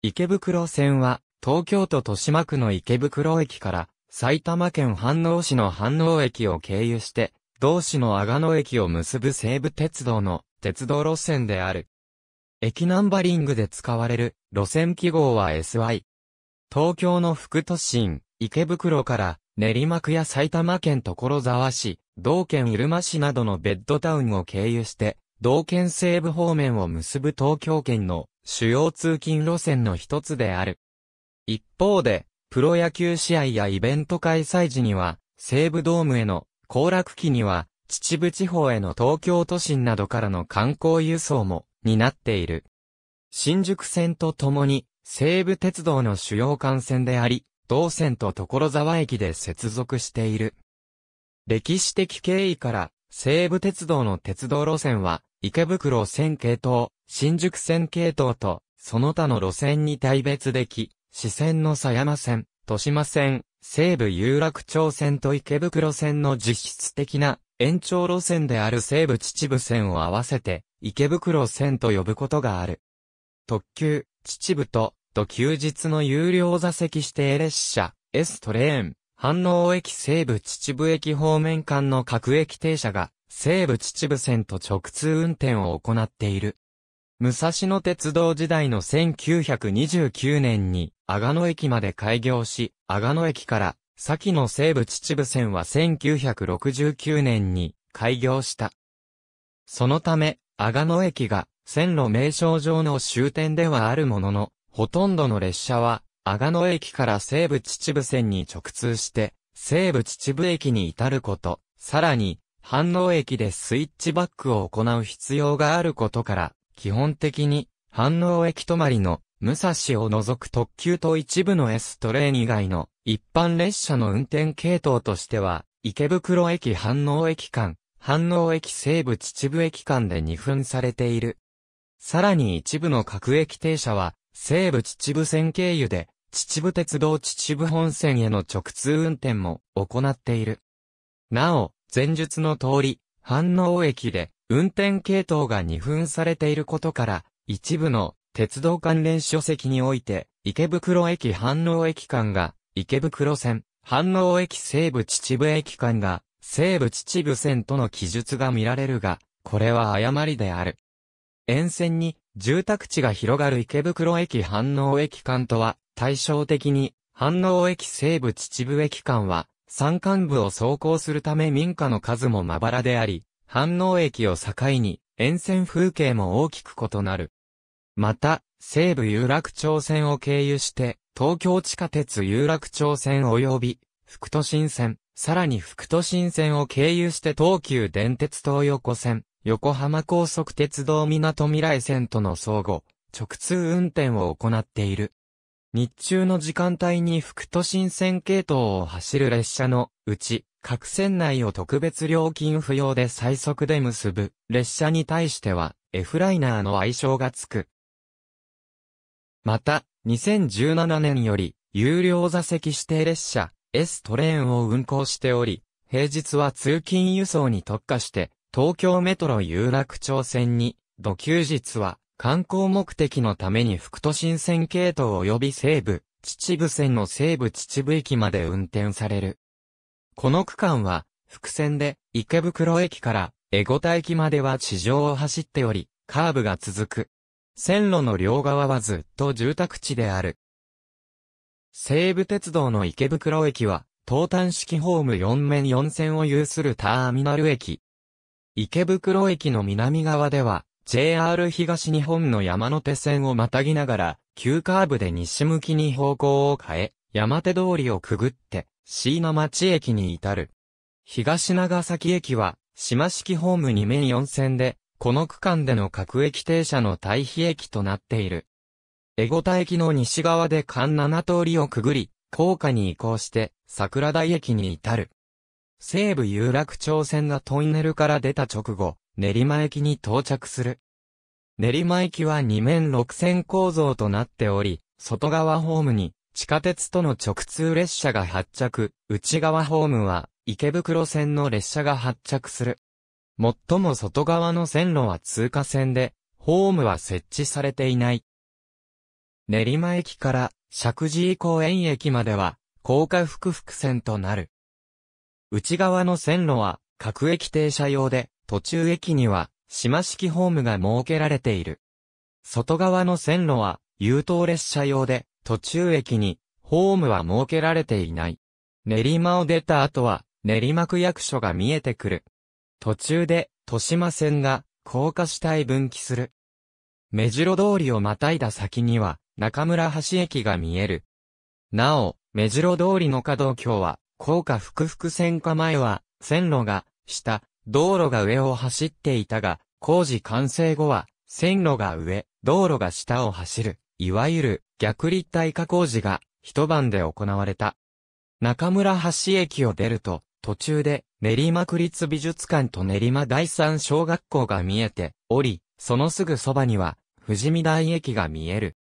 池袋線は、東京都豊島区の池袋駅から、埼玉県飯能市の飯能駅を経由して、同市の阿賀野駅を結ぶ西武鉄道の鉄道路線である。駅ナンバリングで使われる路線記号は SY。東京の副都心、池袋から練馬区や埼玉県所沢市、道県入間市などのベッドタウンを経由して、道県西部方面を結ぶ東京圏の主要通勤路線の一つである。一方で、プロ野球試合やイベント開催時には、西武ドームへの、行楽期には、秩父地方への東京都心などからの観光輸送も、担っている。新宿線とともに、西武鉄道の主要幹線であり、同線と所沢駅で接続している。歴史的経緯から、西武鉄道の鉄道路線は、池袋線系統、新宿線系統と、その他の路線に大別でき、支線の狭山線、豊島線、西武有楽町線と池袋線の実質的な延長路線である西武秩父線を合わせて池袋線と呼ぶことがある。特急、秩父と、と休日の有料座席指定列車、S トレーン、反応駅西武秩父駅方面間の各駅停車が西武秩父線と直通運転を行っている。武蔵野鉄道時代の1929年に、阿賀野駅まで開業し、阿賀野駅から、先の西武秩父線は1969年に開業した。そのため、阿賀野駅が線路名称上の終点ではあるものの、ほとんどの列車は、阿賀野駅から西武秩父線に直通して、西武秩父駅に至ること、さらに、反応駅でスイッチバックを行う必要があることから、基本的に、反応駅止まりの、武蔵を除く特急と一部の S トレイン以外の、一般列車の運転系統としては、池袋駅反応駅間、反応駅西部秩父駅間で2分されている。さらに一部の各駅停車は、西部秩父線経由で、秩父鉄道秩父本線への直通運転も行っている。なお、前述の通り、反応駅で、運転系統が二分されていることから、一部の鉄道関連書籍において、池袋駅反応駅間が、池袋線、反応駅西部秩父駅間が、西部秩父線との記述が見られるが、これは誤りである。沿線に住宅地が広がる池袋駅反応駅間とは、対照的に、反応駅西部秩父駅間は、山間部を走行するため民家の数もまばらであり、反応駅を境に、沿線風景も大きく異なる。また、西武有楽町線を経由して、東京地下鉄有楽町線及び、副都心線、さらに副都心線を経由して東急電鉄東横線、横浜高速鉄道港未来線との相互、直通運転を行っている。日中の時間帯に副都心線系統を走る列車のうち、各線内を特別料金不要で最速で結ぶ列車に対しては F ライナーの愛称がつく。また、2017年より有料座席指定列車 S トレーンを運行しており、平日は通勤輸送に特化して東京メトロ有楽町線に、土休日は観光目的のために副都心線系統及び西部、秩父線の西部秩父駅まで運転される。この区間は、伏線で池袋駅から江古田駅までは地上を走っており、カーブが続く。線路の両側はずっと住宅地である。西武鉄道の池袋駅は、東端式ホーム4面4線を有するターミナル駅。池袋駅の南側では、JR 東日本の山手線をまたぎながら、急カーブで西向きに方向を変え、山手通りをくぐって、椎名町駅に至る。東長崎駅は、島式ホーム2面4線で、この区間での各駅停車の対比駅となっている。江古田駅の西側で間7通りをくぐり、高架に移行して、桜台駅に至る。西武有楽町線がトンネルから出た直後、練馬駅に到着する。練馬駅は2面6線構造となっており、外側ホームに地下鉄との直通列車が発着、内側ホームは池袋線の列車が発着する。最も外側の線路は通過線で、ホームは設置されていない。練馬駅から石神井公園駅までは、高架複々線となる。内側の線路は各駅停車用で、途中駅には島式ホームが設けられている。外側の線路は優等列車用で、途中駅に、ホームは設けられていない。練馬を出た後は、練馬区役所が見えてくる。途中で、豊島線が、高架下へ分岐する。目白通りをまたいだ先には、中村橋駅が見える。なお、目白通りの可動橋は、高架複々線化前は、線路が、下、道路が上を走っていたが、工事完成後は、線路が上、道路が下を走る。いわゆる逆立体化工事が一晩で行われた。中村橋駅を出ると、途中で練馬区立美術館と練馬第三小学校が見えており、そのすぐそばには富士見台駅が見える。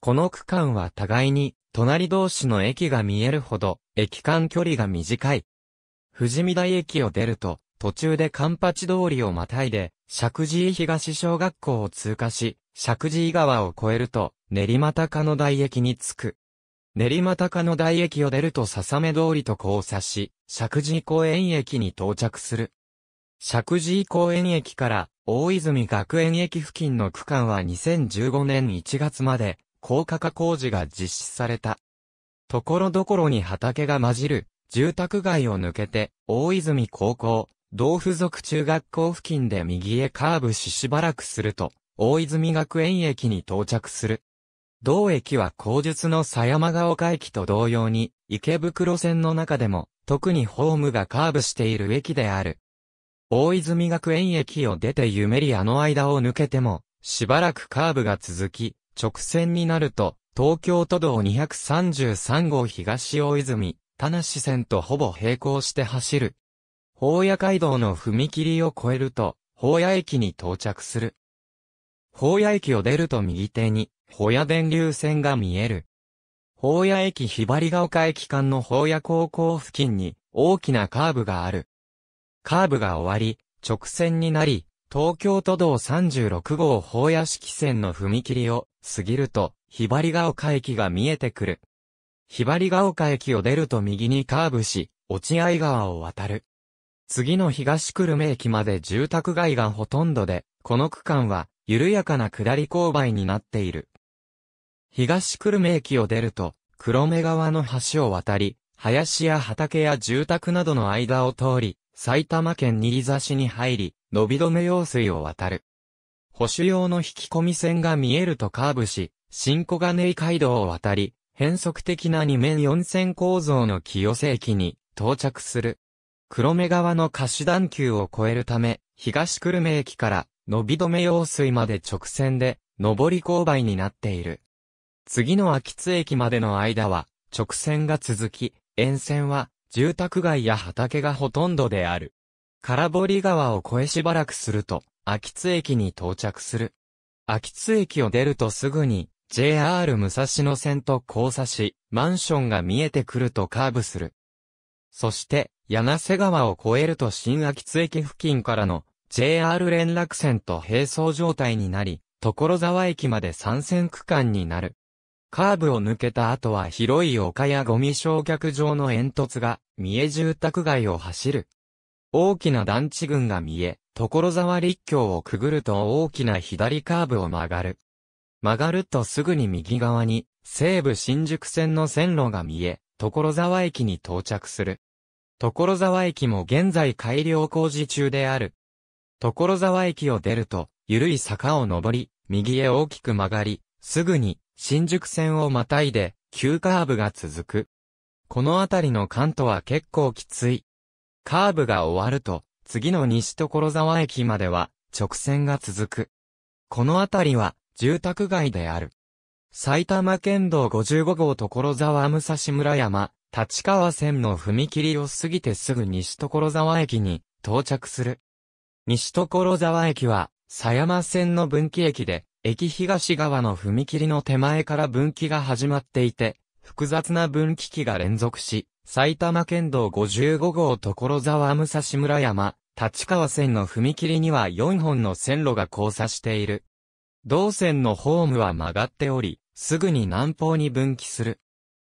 この区間は互いに隣同士の駅が見えるほど駅間距離が短い。富士見台駅を出ると途中でカンパチ通りをまたいで石神井東小学校を通過し、石神井川を越えると練馬高野台駅に着く。練馬高野台駅を出ると笹目通りと交差し、石神公園駅に到着する。石神公園駅から大泉学園駅付近の区間は2015年1月まで高架化工事が実施された。ところどころに畑が混じる住宅街を抜けて大泉高校、同付属中学校付近で右へカーブししばらくすると大泉学園駅に到着する。同駅は後述の狭山が丘駅と同様に、池袋線の中でも、特にホームがカーブしている駅である。大泉学園駅を出てゆめりあの間を抜けても、しばらくカーブが続き、直線になると、東京都道233号東大泉、田無線とほぼ並行して走る。宝屋街道の踏切を越えると、宝屋駅に到着する。宝屋駅を出ると右手に、保谷電流線が見える。保谷駅ひばりが丘駅間の保谷高校付近に大きなカーブがある。カーブが終わり、直線になり、東京都道36号保谷式線の踏切を過ぎると、ひばりが丘駅が見えてくる。ひばりが丘駅を出ると右にカーブし、落合川を渡る。次の東久留米駅まで住宅街がほとんどで、この区間は緩やかな下り勾配になっている。東久留米駅を出ると、黒目川の橋を渡り、林や畑や住宅などの間を通り、埼玉県新座市に入り、伸び止め用水を渡る。保守用の引き込み線が見えるとカーブし、新小金井街道を渡り、変則的な二面四線構造の清瀬駅に到着する。黒目川の貸し段丘を越えるため、東久留米駅から、伸び止め用水まで直線で、上り勾配になっている。次の秋津駅までの間は、直線が続き、沿線は、住宅街や畑がほとんどである。空堀川を越えしばらくすると、秋津駅に到着する。秋津駅を出るとすぐに、JR 武蔵野線と交差し、マンションが見えてくるとカーブする。そして、柳瀬川を越えると新秋津駅付近からの JR 連絡線と並走状態になり、所沢駅まで参戦区間になる。カーブを抜けた後は広い丘やゴミ焼却場の煙突が、三重住宅街を走る。大きな団地群が見え、所沢立橋をくぐると大きな左カーブを曲がる。曲がるとすぐに右側に、西武新宿線の線路が見え、所沢駅に到着する。所沢駅も現在改良工事中である。所沢駅を出ると、緩い坂を登り、右へ大きく曲がり、すぐに新宿線をまたいで、急カーブが続く。この辺りの関東は結構きつい。カーブが終わると、次の西所沢駅までは、直線が続く。この辺りは、住宅街である。埼玉県道55号所沢武蔵村山、立川線の踏切を過ぎてすぐ西所沢駅に到着する。西所沢駅は、狭山線の分岐駅で、駅東側の踏切の手前から分岐が始まっていて、複雑な分岐器が連続し、埼玉県道55号所沢武蔵村山、立川線の踏切には4本の線路が交差している。同線のホームは曲がっており、すぐに南方に分岐する。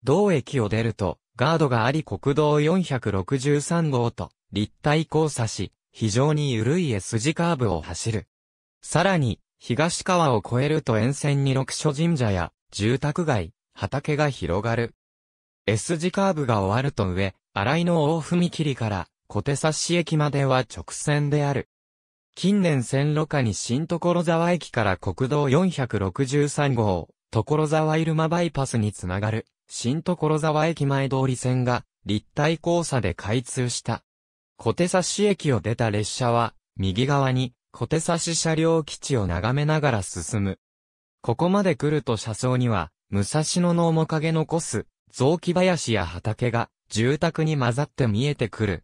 同駅を出ると、ガードがあり国道463号と立体交差し、非常に緩い S 字カーブを走る。さらに、東川を越えると沿線に六所神社や、住宅街、畑が広がる。S 字カーブが終わると上、新井の大踏切から小手差し駅までは直線である。近年線路下に新所沢駅から国道463号、所沢入間バイパスにつながる、新所沢駅前通り線が立体交差で開通した。小手差し駅を出た列車は、右側に小手差し車両基地を眺めながら進む。ここまで来ると車窓には、武蔵野の面影残す、雑木林や畑が、住宅に混ざって見えてくる。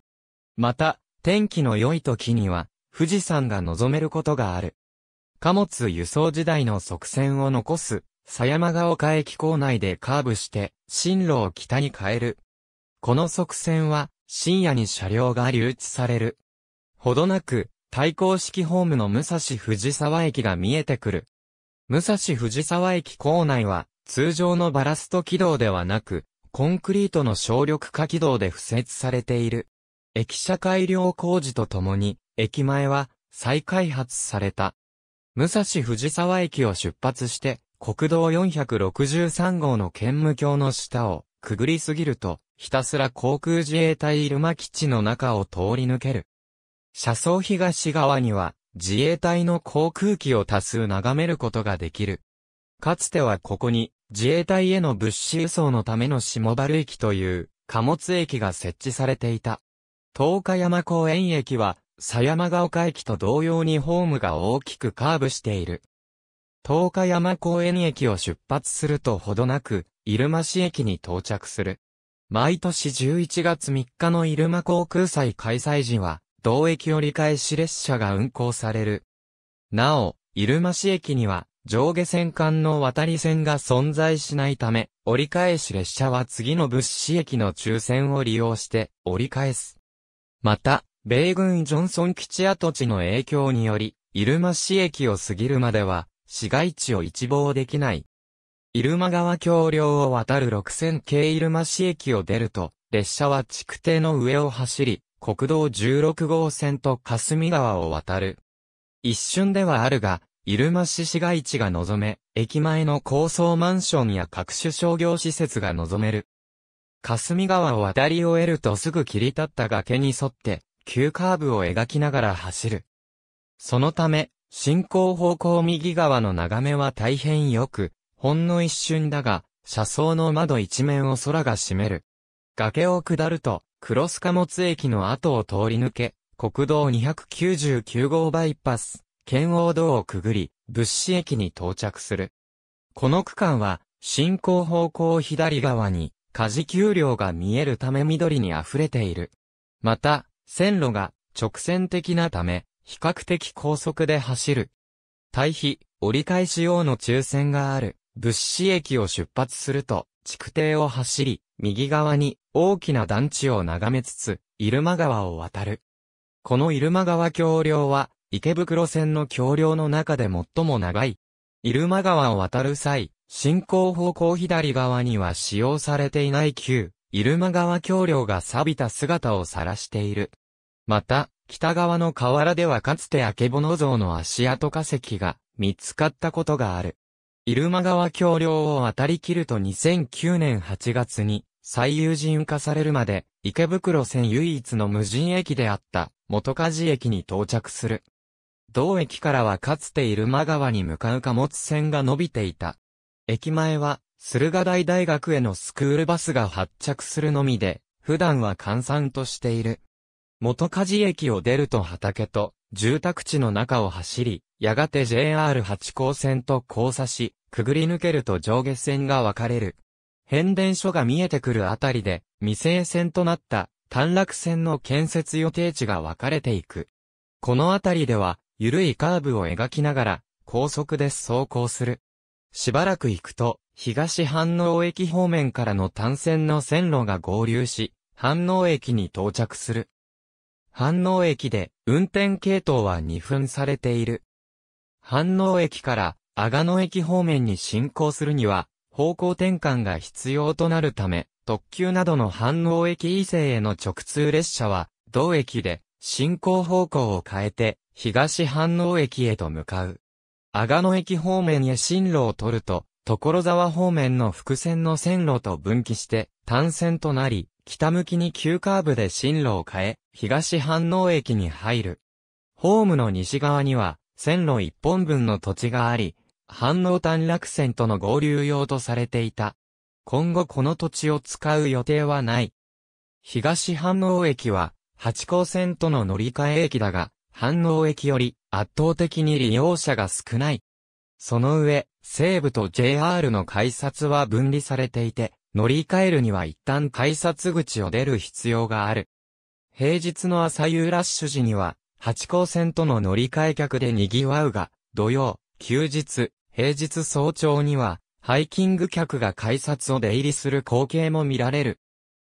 また、天気の良い時には、富士山が望めることがある。貨物輸送時代の側線を残す、狭山が丘駅構内でカーブして、進路を北に変える。この側線は、深夜に車両が留置される。ほどなく、対向式ホームの武蔵藤沢駅が見えてくる。武蔵藤沢駅構内は、通常のバラスト軌道ではなく、コンクリートの省力化軌道で敷設されている。駅舎改良工事とともに、駅前は再開発された。武蔵藤沢駅を出発して、国道463号の兼務橋の下をくぐりすぎると、ひたすら航空自衛隊入間基地の中を通り抜ける。車窓東側には自衛隊の航空機を多数眺めることができる。かつてはここに自衛隊への物資輸送のための下原駅という貨物駅が設置されていた。東日山公園駅は狭山ヶ丘駅と同様にホームが大きくカーブしている。東日山公園駅を出発するとほどなく、入間市駅に到着する。毎年11月3日の入間航空祭開催時は、同駅折り返し列車が運行される。なお、入間市駅には、上下線間の渡り線が存在しないため、折り返し列車は次の物資駅の中線を利用して折り返す。また、米軍ジョンソン基地跡地の影響により、入間市駅を過ぎるまでは、市街地を一望できない。入間川橋梁を渡る6000系入間市駅を出ると、列車は築堤の上を走り、国道16号線と霞川を渡る。一瞬ではあるが、入間市市街地が望め、駅前の高層マンションや各種商業施設が望める。霞川を渡り終えるとすぐ切り立った崖に沿って、急カーブを描きながら走る。そのため、進行方向右側の眺めは大変良く、ほんの一瞬だが、車窓の窓一面を空が占める。崖を下ると、黒須貨物駅の後を通り抜け、国道299号バイパス、圏央道をくぐり、物資駅に到着する。この区間は、進行方向左側に、家事給料が見えるため緑に溢れている。また、線路が直線的なため、比較的高速で走る。対比、折り返し用の抽選がある、物資駅を出発すると、築堤を走り、右側に大きな団地を眺めつつ、入間川を渡る。この入間川橋梁は、池袋線の橋梁の中で最も長い。入間川を渡る際、進行方向左側には使用されていない旧、入間川橋梁が錆びた姿を晒している。また、北側の河原ではかつて明けぼの像の足跡化石が見つかったことがある。入間川橋梁を渡り切ると2009年8月に最有人化されるまで池袋線唯一の無人駅であった元梶駅に到着する。同駅からはかつて入間川に向かう貨物線が伸びていた。駅前は駿河台大学へのスクールバスが発着するのみで、普段は閑散としている。元梶駅を出ると畑と住宅地の中を走り、やがて JR 八高線と交差し、くぐり抜けると上下線が分かれる。変電所が見えてくるあたりで、未成線となった短絡線の建設予定地が分かれていく。このあたりでは、緩いカーブを描きながら、高速で走行する。しばらく行くと、東反応駅方面からの単線の線路が合流し、反応駅に到着する。反応駅で、運転系統は2分されている。反応駅から阿賀野駅方面に進行するには、方向転換が必要となるため、特急などの反応駅異性への直通列車は、同駅で進行方向を変えて、東反応駅へと向かう。阿賀野駅方面へ進路を取ると、所沢方面の伏線の線路と分岐して、単線となり、北向きに急カーブで進路を変え、東反応駅に入る。ホームの西側には、線路一本分の土地があり、反応短絡線との合流用とされていた。今後この土地を使う予定はない。東反応駅は、八高線との乗り換え駅だが、反応駅より圧倒的に利用者が少ない。その上、西部と JR の改札は分離されていて、乗り換えるには一旦改札口を出る必要がある。平日の朝夕ラッシュ時には、八高線との乗り換え客で賑わうが、土曜、休日、平日早朝には、ハイキング客が改札を出入りする光景も見られる。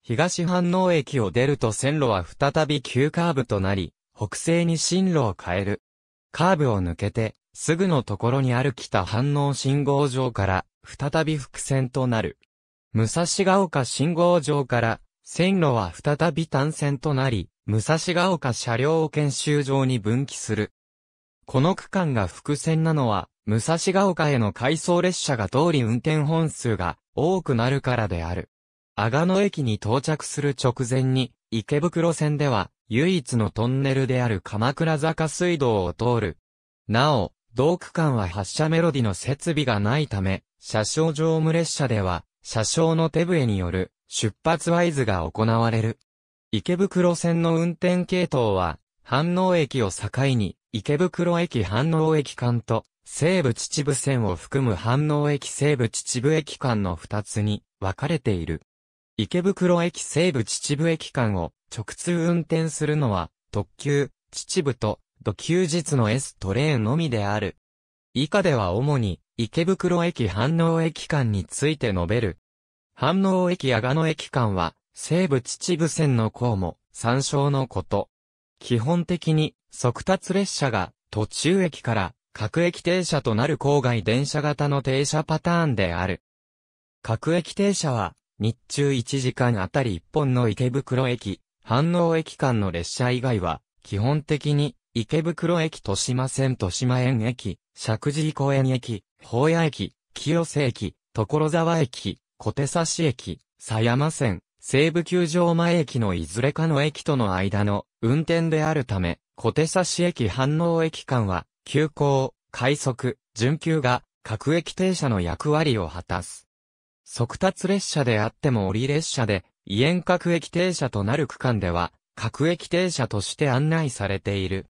東飯能駅を出ると線路は再び急カーブとなり、北西に進路を変える。カーブを抜けて、すぐのところにある北反応信号場から、再び伏線となる。武蔵ヶ丘信号場から、線路は再び単線となり、武蔵ヶ丘車両研修場に分岐する。この区間が伏線なのは、武蔵ヶ丘への回送列車が通り運転本数が多くなるからである。阿賀野駅に到着する直前に、池袋線では唯一のトンネルである鎌倉坂水道を通る。なお、同区間は発車メロディの設備がないため、車掌乗務列車では、車掌の手笛による出発合図が行われる。池袋線の運転系統は、飯能駅を境に、池袋駅飯能駅間と、西武秩父線を含む飯能駅西武秩父駅間の2つに分かれている。池袋駅西武秩父駅間を直通運転するのは、特急、秩父と、土休日の S トレーンのみである。以下では主に、池袋駅飯能駅間について述べる。飯能駅阿賀野駅間は、西部秩父線の項も、参照のこと。基本的に、速達列車が、途中駅から、各駅停車となる郊外電車型の停車パターンである。各駅停車は、日中1時間あたり1本の池袋駅、反応駅間の列車以外は、基本的に、池袋駅豊島線豊島園駅、石神井公園駅、宝屋駅、清瀬駅、所沢駅、小手差し駅、狭山線、西武球場前駅のいずれかの駅との間の運転であるため、小手差し駅反応駅間は、急行、快速、準急が各駅停車の役割を果たす。速達列車であっても折列車で、異縁各駅停車となる区間では、各駅停車として案内されている。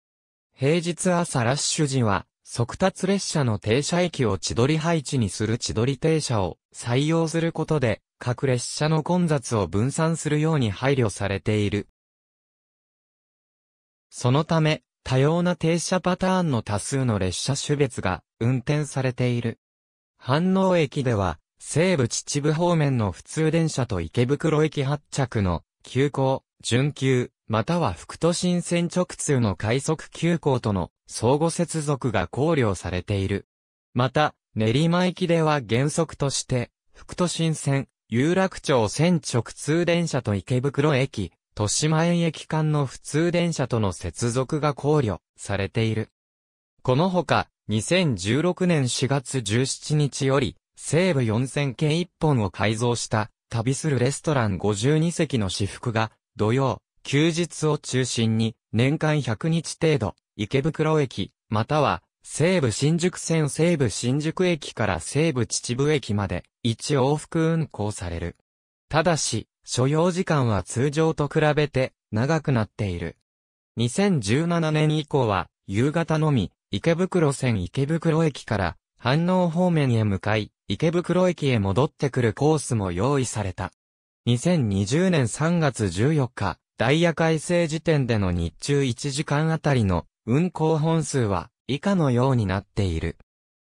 平日朝ラッシュ時は、速達列車の停車駅を千鳥配置にする千鳥停車を採用することで、各列車の混雑を分散するように配慮されている。そのため、多様な停車パターンの多数の列車種別が運転されている。反応駅では、西部秩父方面の普通電車と池袋駅発着の急行、準急、または副都心線直通の快速急行との相互接続が考慮されている。また、練馬駅では原則として、副都心線、有楽町線直通電車と池袋駅、豊島園駅間の普通電車との接続が考慮されている。このほか、2016年4月17日より、西武4000系1本を改造した旅するレストラン52席の私服が土曜、休日を中心に年間100日程度池袋駅または西武新宿線西武新宿駅から西武秩父駅まで1往復運行される。ただし、所要時間は通常と比べて長くなっている。2017年以降は、夕方のみ、池袋線池袋駅から、飯能方面へ向かい、池袋駅へ戻ってくるコースも用意された。2020年3月14日、ダイヤ改正時点での日中1時間あたりの運行本数は以下のようになっている。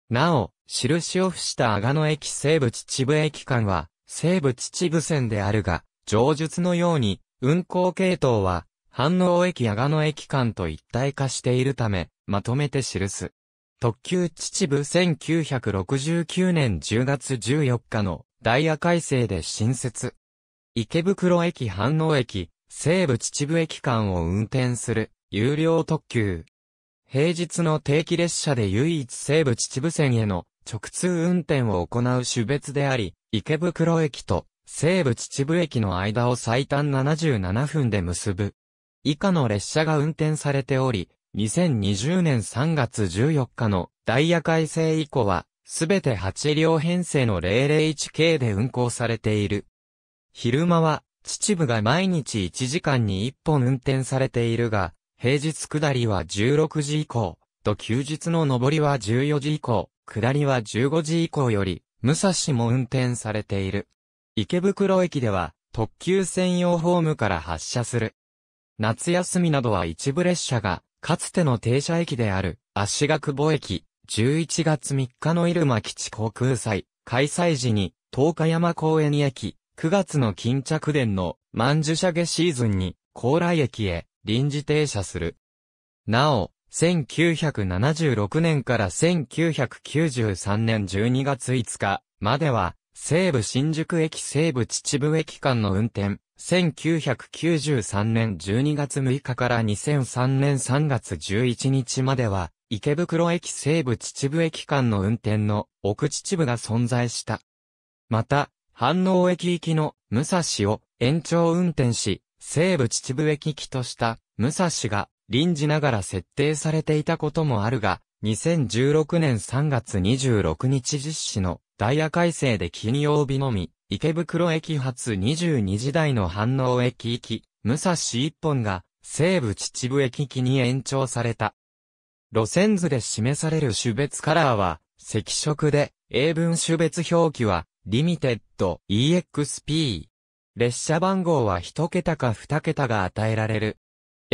なお、印を付した阿賀野駅西部秩父駅間は、西部秩父線であるが、上述のように、運行系統は、反応駅阿賀野駅間と一体化しているため、まとめて記す。特急秩父1969年10月14日のダイヤ改正で新設。池袋駅反応駅、西部秩父駅間を運転する、有料特急。平日の定期列車で唯一西部秩父線への直通運転を行う種別であり、池袋駅と西武秩父駅の間を最短77分で結ぶ。以下の列車が運転されており、2020年3月14日のダイヤ改正以降は、すべて8両編成の 001K で運行されている。昼間は、秩父が毎日1時間に1本運転されているが、平日下りは16時以降、と休日の上りは14時以降、下りは15時以降より、武蔵も運転されている。池袋駅では、特急専用ホームから発車する。夏休みなどは一部列車が、かつての停車駅である、足が久保駅、11月3日の入間基地航空祭、開催時に、東海山公園駅、9月の巾着殿の、万寿下げシーズンに、高麗駅へ、臨時停車する。なお、1976年から1993年12月5日までは、西武新宿駅西武秩父駅間の運転、1993年12月6日から2003年3月11日までは、池袋駅西武秩父駅間の運転の奥秩父が存在した。また、反応駅行きの武蔵を延長運転し、西武秩父駅行きとした武蔵が臨時ながら設定されていたこともあるが、2016年3月26日実施のダイヤ改正で金曜日のみ、池袋駅発22時台の反応駅行き、武蔵一本が西武秩父駅行きに延長された。路線図で示される種別カラーは、赤色で、英文種別表記は、リミテッド EXP。列車番号は1桁か2桁が与えられる。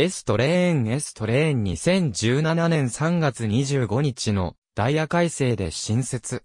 S トレーン S トレーン2017年3月25日のダイヤ改正で新設。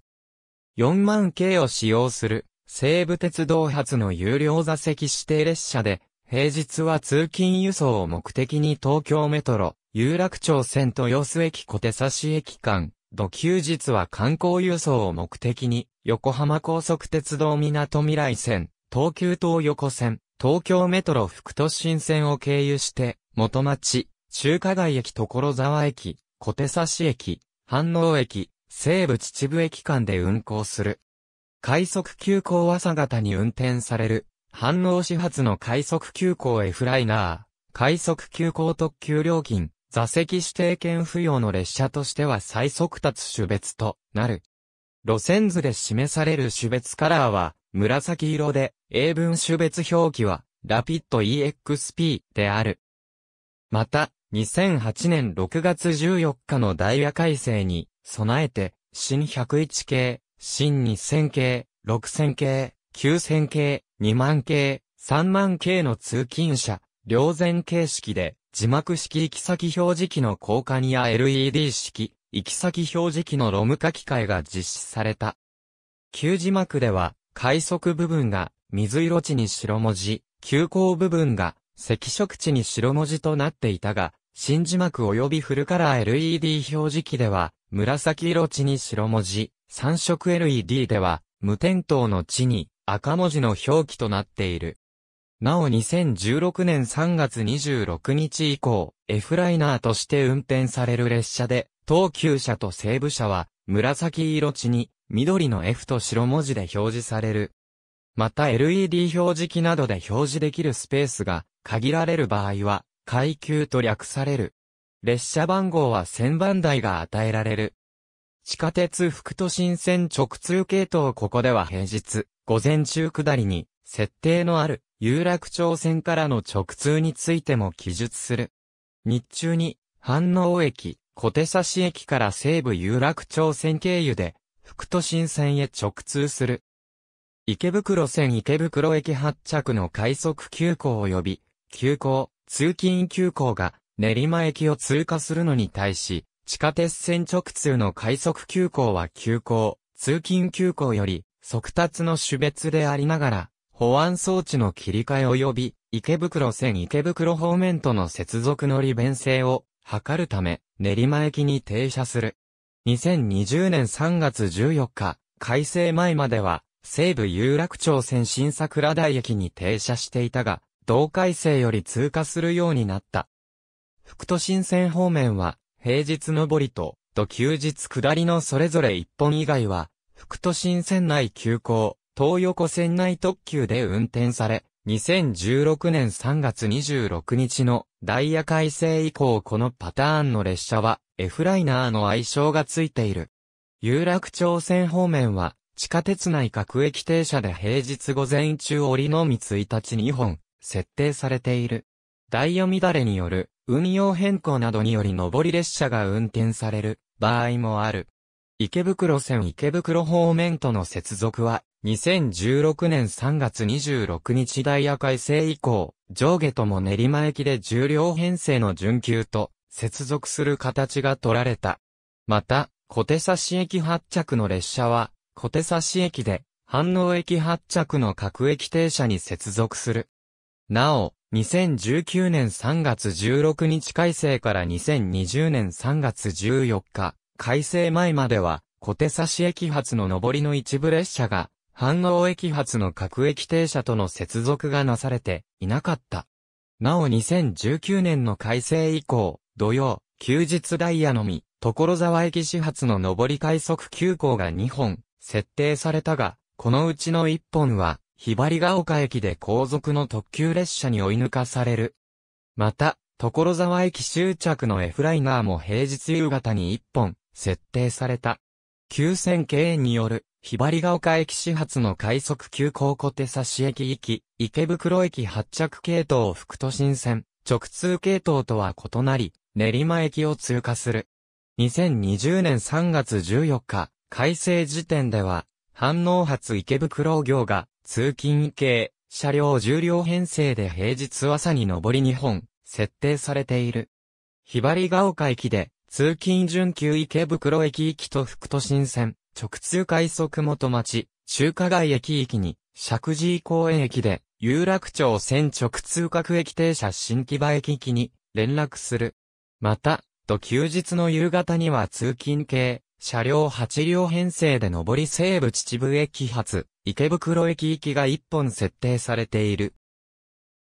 4万系を使用する西武鉄道発の有料座席指定列車で平日は通勤輸送を目的に東京メトロ、有楽町線豊洲駅小手差し駅間、土休日は観光輸送を目的に横浜高速鉄道港未来線、東急東横線、東京メトロ副都心線を経由して、元町、中華街駅所沢駅、小手差し駅、飯能駅、西武秩父駅間で運行する。快速急行朝方に運転される、飯能始発の快速急行 F ライナー、快速急行特急料金、座席指定券不要の列車としては最速達種別となる。路線図で示される種別カラーは、紫色で、英文種別表記は、ラピッド EXP である。また、2008年6月14日のダイヤ改正に、備えて、新101系、新2000系、6000系、9000系、2万系、3万系の通勤者、両前形式で、字幕式行き先表示器の交換や LED 式、行き先表示器のロム化機械が実施された。旧字幕では、快速部分が水色地に白文字、急行部分が赤色地に白文字となっていたが、新字幕及びフルカラー LED 表示器では、紫色地に白文字、三色 LED では、無点灯の地に赤文字の表記となっている。なお2016年3月26日以降、F ライナーとして運転される列車で、東急車と西部車は、紫色地に緑の F と白文字で表示される。また LED 表示器などで表示できるスペースが限られる場合は、階級と略される。列車番号は1000番台が与えられる。地下鉄副都心線直通系統ここでは平日、午前中下りに、設定のある、有楽町線からの直通についても記述する。日中に、飯能駅、小手差し駅から西部有楽町線経由で、福都新線へ直通する。池袋線池袋駅発着の快速急行及び、急行、通勤急行が練馬駅を通過するのに対し、地下鉄線直通の快速急行は急行、通勤急行より速達の種別でありながら、保安装置の切り替え及び、池袋線池袋方面との接続の利便性を図るため、練馬駅に停車する。2020年3月14日、改正前までは、西武有楽町線新桜台駅に停車していたが、同改正より通過するようになった。福都新線方面は、平日上りと、と休日下りのそれぞれ一本以外は、福都新線内急行、東横線内特急で運転され、2016年3月26日のダイヤ改正以降このパターンの列車は F ライナーの愛称がついている。有楽町線方面は、地下鉄内各駅停車で平日午前中折のみ1日2本、設定されている。ダイヤ乱れによる、運用変更などにより上り列車が運転される、場合もある。池袋線池袋方面との接続は、2016年3月26日ダイヤ改正以降、上下とも練馬駅で重量編成の準急と、接続する形が取られた。また、小手差し駅発着の列車は、小手差し駅で、反応駅発着の各駅停車に接続する。なお、2019年3月16日改正から2020年3月14日、改正前までは、小手差し駅発の上りの一部列車が、反応駅発の各駅停車との接続がなされていなかった。なお2019年の改正以降、土曜、休日ダイヤのみ、所沢駅始発の上り快速急行が2本、設定されたが、このうちの1本は、ひばりが丘駅で後続の特急列車に追い抜かされる。また、所沢駅終着の F ライナーも平日夕方に1本、設定された。急線経営による、ひばりが丘駅始発の快速急行小手差し駅行き、池袋駅発着系統を副都心線、直通系統とは異なり、練馬駅を通過する。2020年3月14日、改正時点では、反応発池袋行が、通勤系、車両重量編成で平日朝に上り2本、設定されている。ひばりが丘駅で、通勤準急池袋駅行きと福都新線、直通快速元町、中華街駅行きに、石神井公園駅で、有楽町線直通各駅停車新木場駅行きに、連絡する。また、と休日の夕方には通勤系、車両8両編成で上り西部秩父駅発、池袋駅行きが1本設定されている。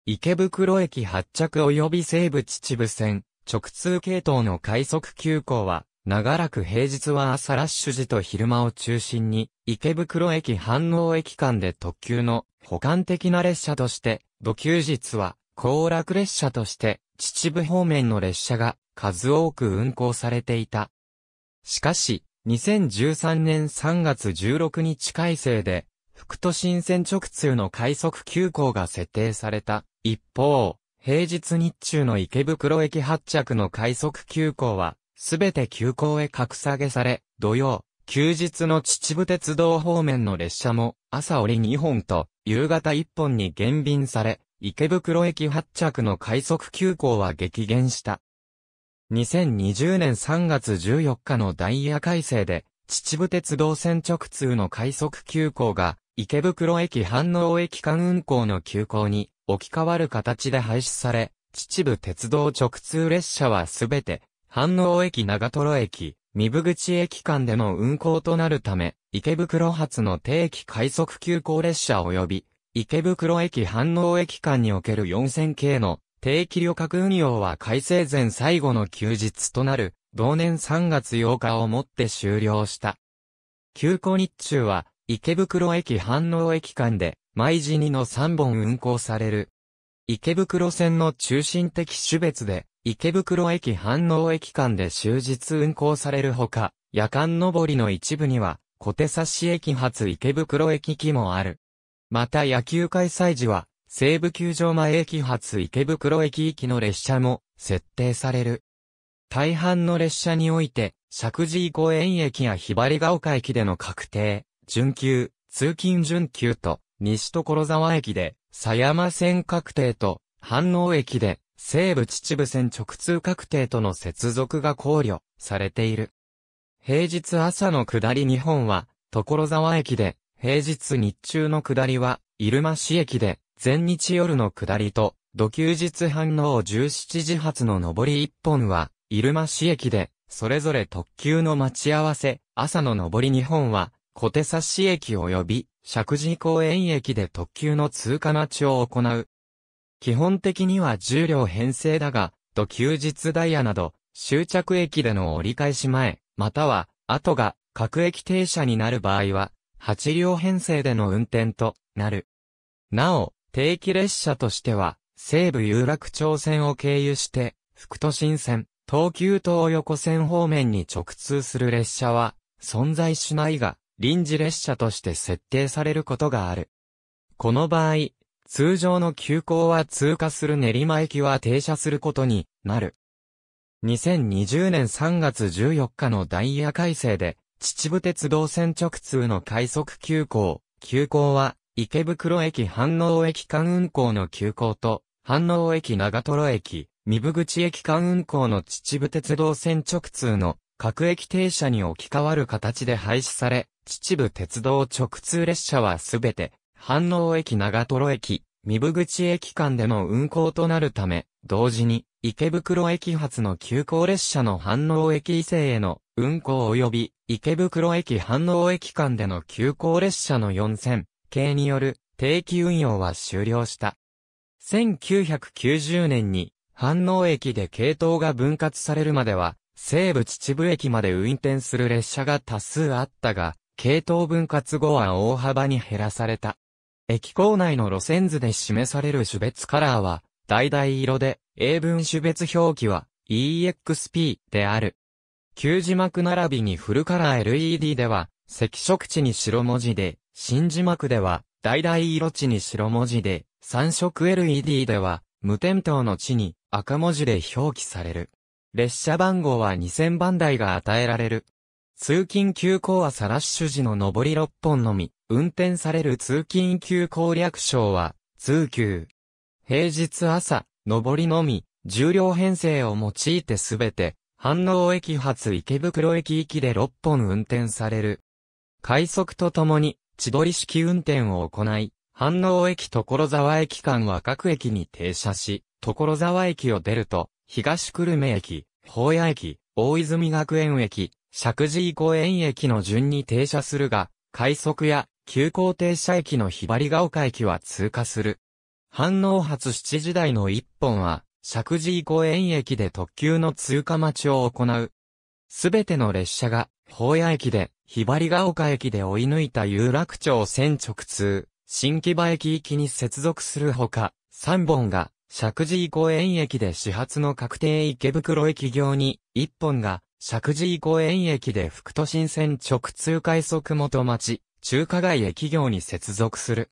池袋駅発着及び西部秩父線、直通系統の快速急行は、長らく平日は朝ラッシュ時と昼間を中心に、池袋駅反応駅間で特急の補完的な列車として、土休日は、行楽列車として、秩父方面の列車が数多く運行されていた。しかし、2013年3月16日改正で、副都心線直通の快速急行が設定された。一方、平日日中の池袋駅発着の快速急行は、すべて急行へ格下げされ、土曜、休日の秩父鉄道方面の列車も、朝折2本と、夕方1本に減便され、池袋駅発着の快速急行は激減した。2020年3月14日のダイヤ改正で、秩父鉄道線直通の快速急行が、池袋駅反応駅間運行の急行に置き換わる形で廃止され、秩父鉄道直通列車はすべて、反応駅長瀞駅、三部口駅間での運行となるため、池袋発の定期快速急行列車及び、池袋駅反応駅間における4000系の定期旅客運用は改正前最後の休日となる、同年3月8日をもって終了した。休校日中は、池袋駅反応駅間で、毎時2の3本運行される。池袋線の中心的種別で、池袋駅反応駅間で終日運行されるほか、夜間上りの一部には、小手差し駅発池袋駅機もある。また野球開催時は、西武球場前駅発池袋駅行きの列車も設定される。大半の列車において、石神井公園駅やひばりが丘駅での確定、準急、通勤準急と、西所沢駅で、狭山線確定と、飯能駅で、西武秩父線直通確定との接続が考慮されている。平日朝の下り2本は、所沢駅で、平日日中の下りは、入間市駅で、全日夜の下りと、土休日反応17時発の上り1本は、入間市駅で、それぞれ特急の待ち合わせ、朝の上り2本は、小手差市駅及び、石神公園駅で特急の通過待ちを行う。基本的には10両編成だが、土休日ダイヤなど、終着駅での折り返し前、または、後が、各駅停車になる場合は、8両編成での運転となる。なお、定期列車としては、西武有楽町線を経由して、福都新線、東急東横線方面に直通する列車は、存在しないが、臨時列車として設定されることがある。この場合、通常の急行は通過する練馬駅は停車することになる。2020年3月14日のダイヤ改正で、秩父鉄道線直通の快速急行、急行は池袋駅飯能駅間運行の急行と、飯能駅長瀞駅、三部口駅間運行の秩父鉄道線直通の各駅停車に置き換わる形で廃止され、秩父鉄道直通列車はすべて、飯能駅長瀞駅、三部口駅間での運行となるため、同時に、池袋駅発の急行列車の飯能駅異性への運行及び、池袋駅飯能駅間での急行列車の4線、系による定期運用は終了した。1990年に反応駅で系統が分割されるまでは、西部秩父駅まで運転する列車が多数あったが、系統分割後は大幅に減らされた。駅構内の路線図で示される種別カラーは、橙色で、英文種別表記は EXP である。旧字幕並びにフルカラー LED では、赤色地に白文字で新字幕では、大々色地に白文字で、三色 LED では、無点灯の地に赤文字で表記される。列車番号は2000番台が与えられる。通勤急行朝ラッシュ時の上り6本のみ、運転される通勤急行略称は、通急。平日朝、上りのみ、重量編成を用いてすべて、反応駅発池袋駅行きで6本運転される。快速とともに、千鳥式運転を行い、反応駅所沢駅間は各駅に停車し、所沢駅を出ると、東久留米駅、宝屋駅、大泉学園駅、石神井公園駅の順に停車するが、快速や急行停車駅のひばりが丘駅は通過する。反応発7時台の一本は、石神井公園駅で特急の通過待ちを行う。すべての列車が、宝屋駅でひばりが丘駅で追い抜いた有楽町線直通、新木場駅行きに接続するほか、3本が、石神井公園駅で始発の確定池袋駅行に、1本が、石神井公園駅で副都心線直通快速元町、中華街駅行に接続する。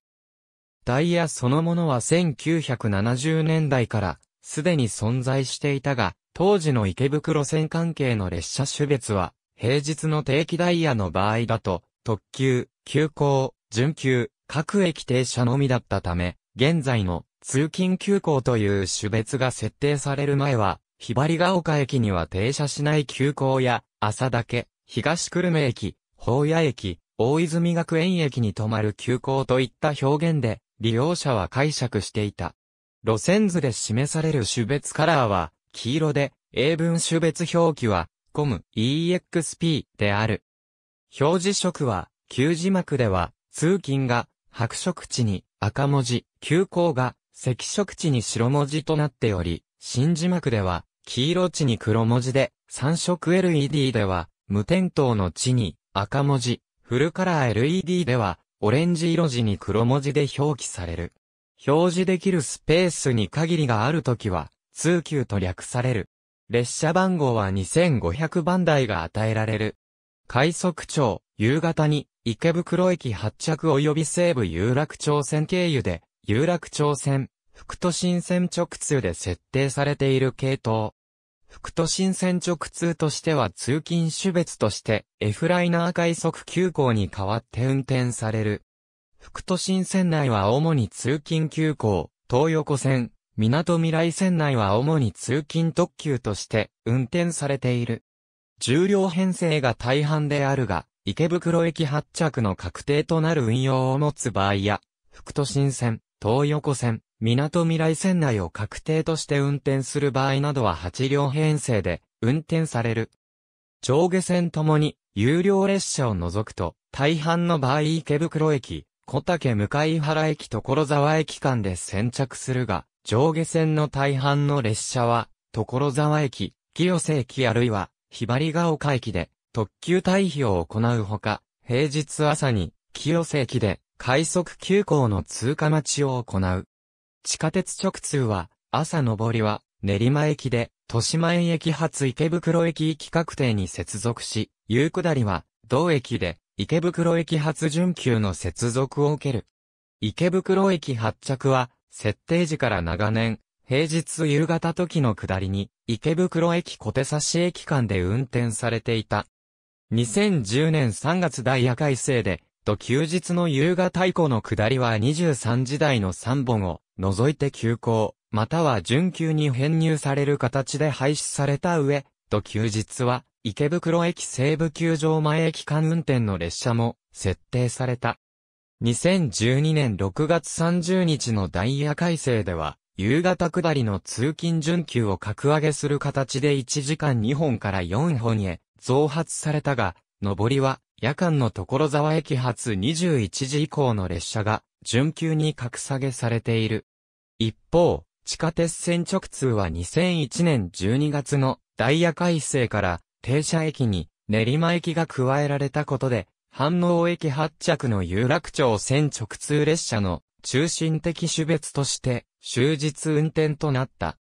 ダイヤそのものは1970年代から、すでに存在していたが、当時の池袋線関係の列車種別は、平日の定期ダイヤの場合だと、特急、急行、準急、各駅停車のみだったため、現在の通勤急行という種別が設定される前は、ひばりが丘駅には停車しない急行や、朝岳、東久留米駅、宝屋駅、大泉学園駅に止まる急行といった表現で、利用者は解釈していた。路線図で示される種別カラーは、黄色で、英文種別表記は、.com.exp である。表示色は、旧字幕では、通勤が白色地に赤文字、急行が赤色地に白文字となっており、新字幕では、黄色地に黒文字で、三色 LED では、無点灯の地に赤文字、フルカラー LED では、オレンジ色地に黒文字で表記される。表示できるスペースに限りがあるときは、通級と略される。列車番号は2500番台が与えられる。快速町、夕方に、池袋駅発着及び西武有楽町線経由で、有楽町線、副都心線直通で設定されている系統。副都心線直通としては通勤種別として F ライナー快速急行に代わって運転される。副都心線内は主に通勤急行、東横線、港未来線内は主に通勤特急として運転されている。重量編成が大半であるが、池袋駅発着の確定となる運用を持つ場合や、副都心線、東横線、港未来線内を確定として運転する場合などは8両編成で運転される。上下線ともに有料列車を除くと、大半の場合池袋駅、小竹向原駅所沢駅間で先着するが、上下線の大半の列車は、所沢駅、清瀬駅あるいは、ひばりが丘駅で、特急退避を行うほか、平日朝に、清瀬駅で、快速急行の通過待ちを行う。地下鉄直通は、朝上りは、練馬駅で、豊島園駅発池袋駅行き確定に接続し、夕下りは、同駅で、池袋駅発準急の接続を受ける。池袋駅発着は、設定時から長年、平日夕方時の下りに、池袋駅小手差し駅間で運転されていた。2010年3月ダイヤ改正で、と休日の夕方以降の下りは23時台の3本を除いて休校、または準急に編入される形で廃止された上、と休日は池袋駅西部球場前駅間運転の列車も設定された。2012年6月30日のダイヤ改正では、夕方下りの通勤準急を格上げする形で1時間2本から4本へ増発されたが、上りは夜間の所沢駅発21時以降の列車が準急に格下げされている。一方、地下鉄線直通は2001年12月のダイヤ改正から停車駅に練馬駅が加えられたことで反応駅発着の有楽町線直通列車の中心的種別として終日運転となった。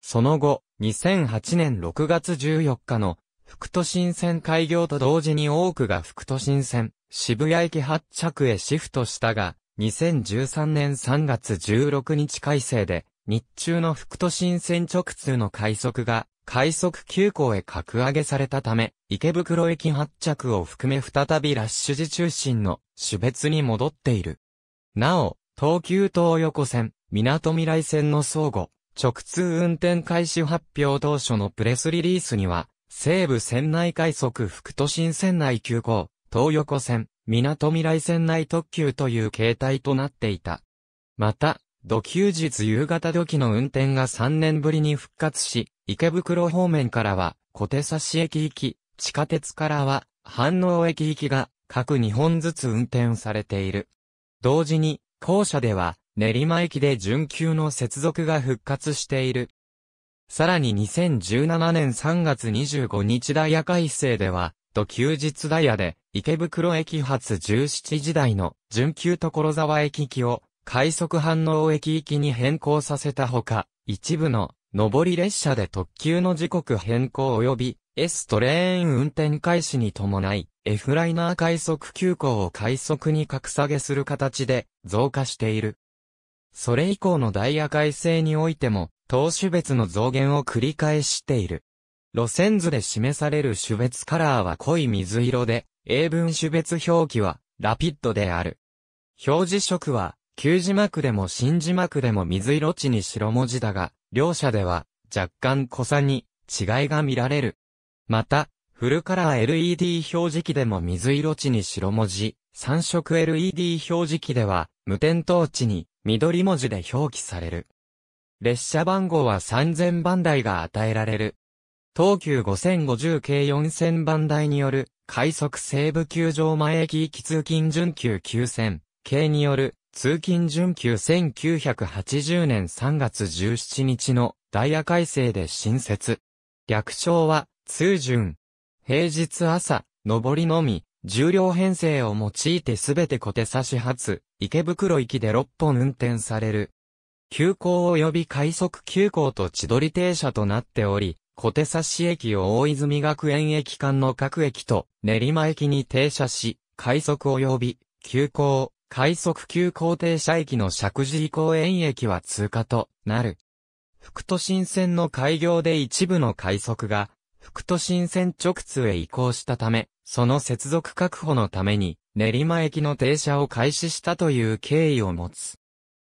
その後、2008年6月14日の副都心線開業と同時に多くが副都心線渋谷駅発着へシフトしたが、2013年3月16日改正で日中の副都心線直通の快速が快速急行へ格上げされたため、池袋駅発着を含め再びラッシュ時中心の種別に戻っている。なお、東急東横線、港未来線の相互、直通運転開始発表当初のプレスリリースには、西武線内快速副都心線内急行、東横線、港未来線内特急という形態となっていた。また、土休日夕方土器の運転が3年ぶりに復活し、池袋方面からは小手差し駅行き、地下鉄からは反応駅行きが各2本ずつ運転されている。同時に、校舎では練馬駅で準急の接続が復活している。さらに2017年3月25日ダイヤ改正では、土休日ダイヤで、池袋駅発17時台の準急所沢駅行きを快速反応駅行きに変更させたほか、一部の上り列車で特急の時刻変更及び S トレーン運転開始に伴い F ライナー快速急行を快速に格下げする形で増加している。それ以降のダイヤ改正においても、投種別の増減を繰り返している。路線図で示される種別カラーは濃い水色で、英文種別表記はラピッドである。表示色は旧字幕でも新字幕でも水色地に白文字だが、両者では若干濃さに違いが見られる。また、フルカラー LED 表示器でも水色地に白文字、三色 LED 表示器では無点灯地に緑文字で表記される。列車番号は3000番台が与えられる。東急5050系4000番台による快速西部球場前駅行き通勤準急9000系による通勤準急1980年3月17日のダイヤ改正で新設。略称は、通順。平日朝、上りのみ、重量編成を用いてすべて小手差し発、池袋行きで6本運転される。急行及び快速急行と千鳥停車となっており、小手差し駅を大泉学園駅間の各駅と練馬駅に停車し、快速及び急行、快速急行停車駅の石神井公園駅は通過となる。副都心線の開業で一部の快速が、副都心線直通へ移行したため、その接続確保のために、練馬駅の停車を開始したという経緯を持つ。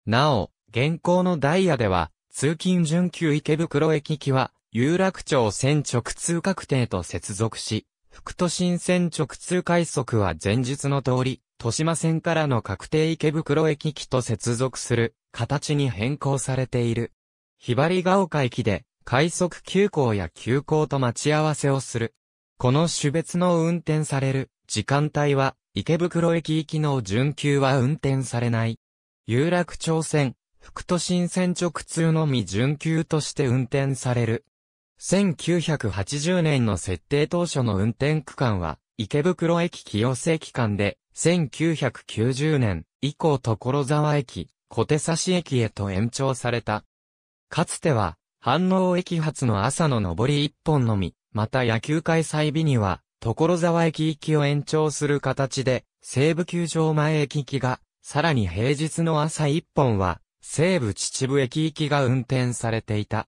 なお、現行のダイヤでは、通勤準急池袋駅行きは、有楽町線直通確定と接続し、副都心線直通快速は前述の通り、豊島線からの確定池袋駅機と接続する形に変更されている。ひばりが丘駅で快速急行や急行と待ち合わせをする。この種別の運転される時間帯は池袋駅行きの準急は運転されない。有楽町線、副都心線直通のみ準急として運転される。1980年の設定当初の運転区間は池袋駅清瀬駅間で1990年以降所沢駅、小手差し駅へと延長された。かつては、反応駅発の朝の上り一本のみ、また野球開催日には、所沢駅行きを延長する形で、西武球場前駅行きが、さらに平日の朝一本は、西武秩父駅行きが運転されていた。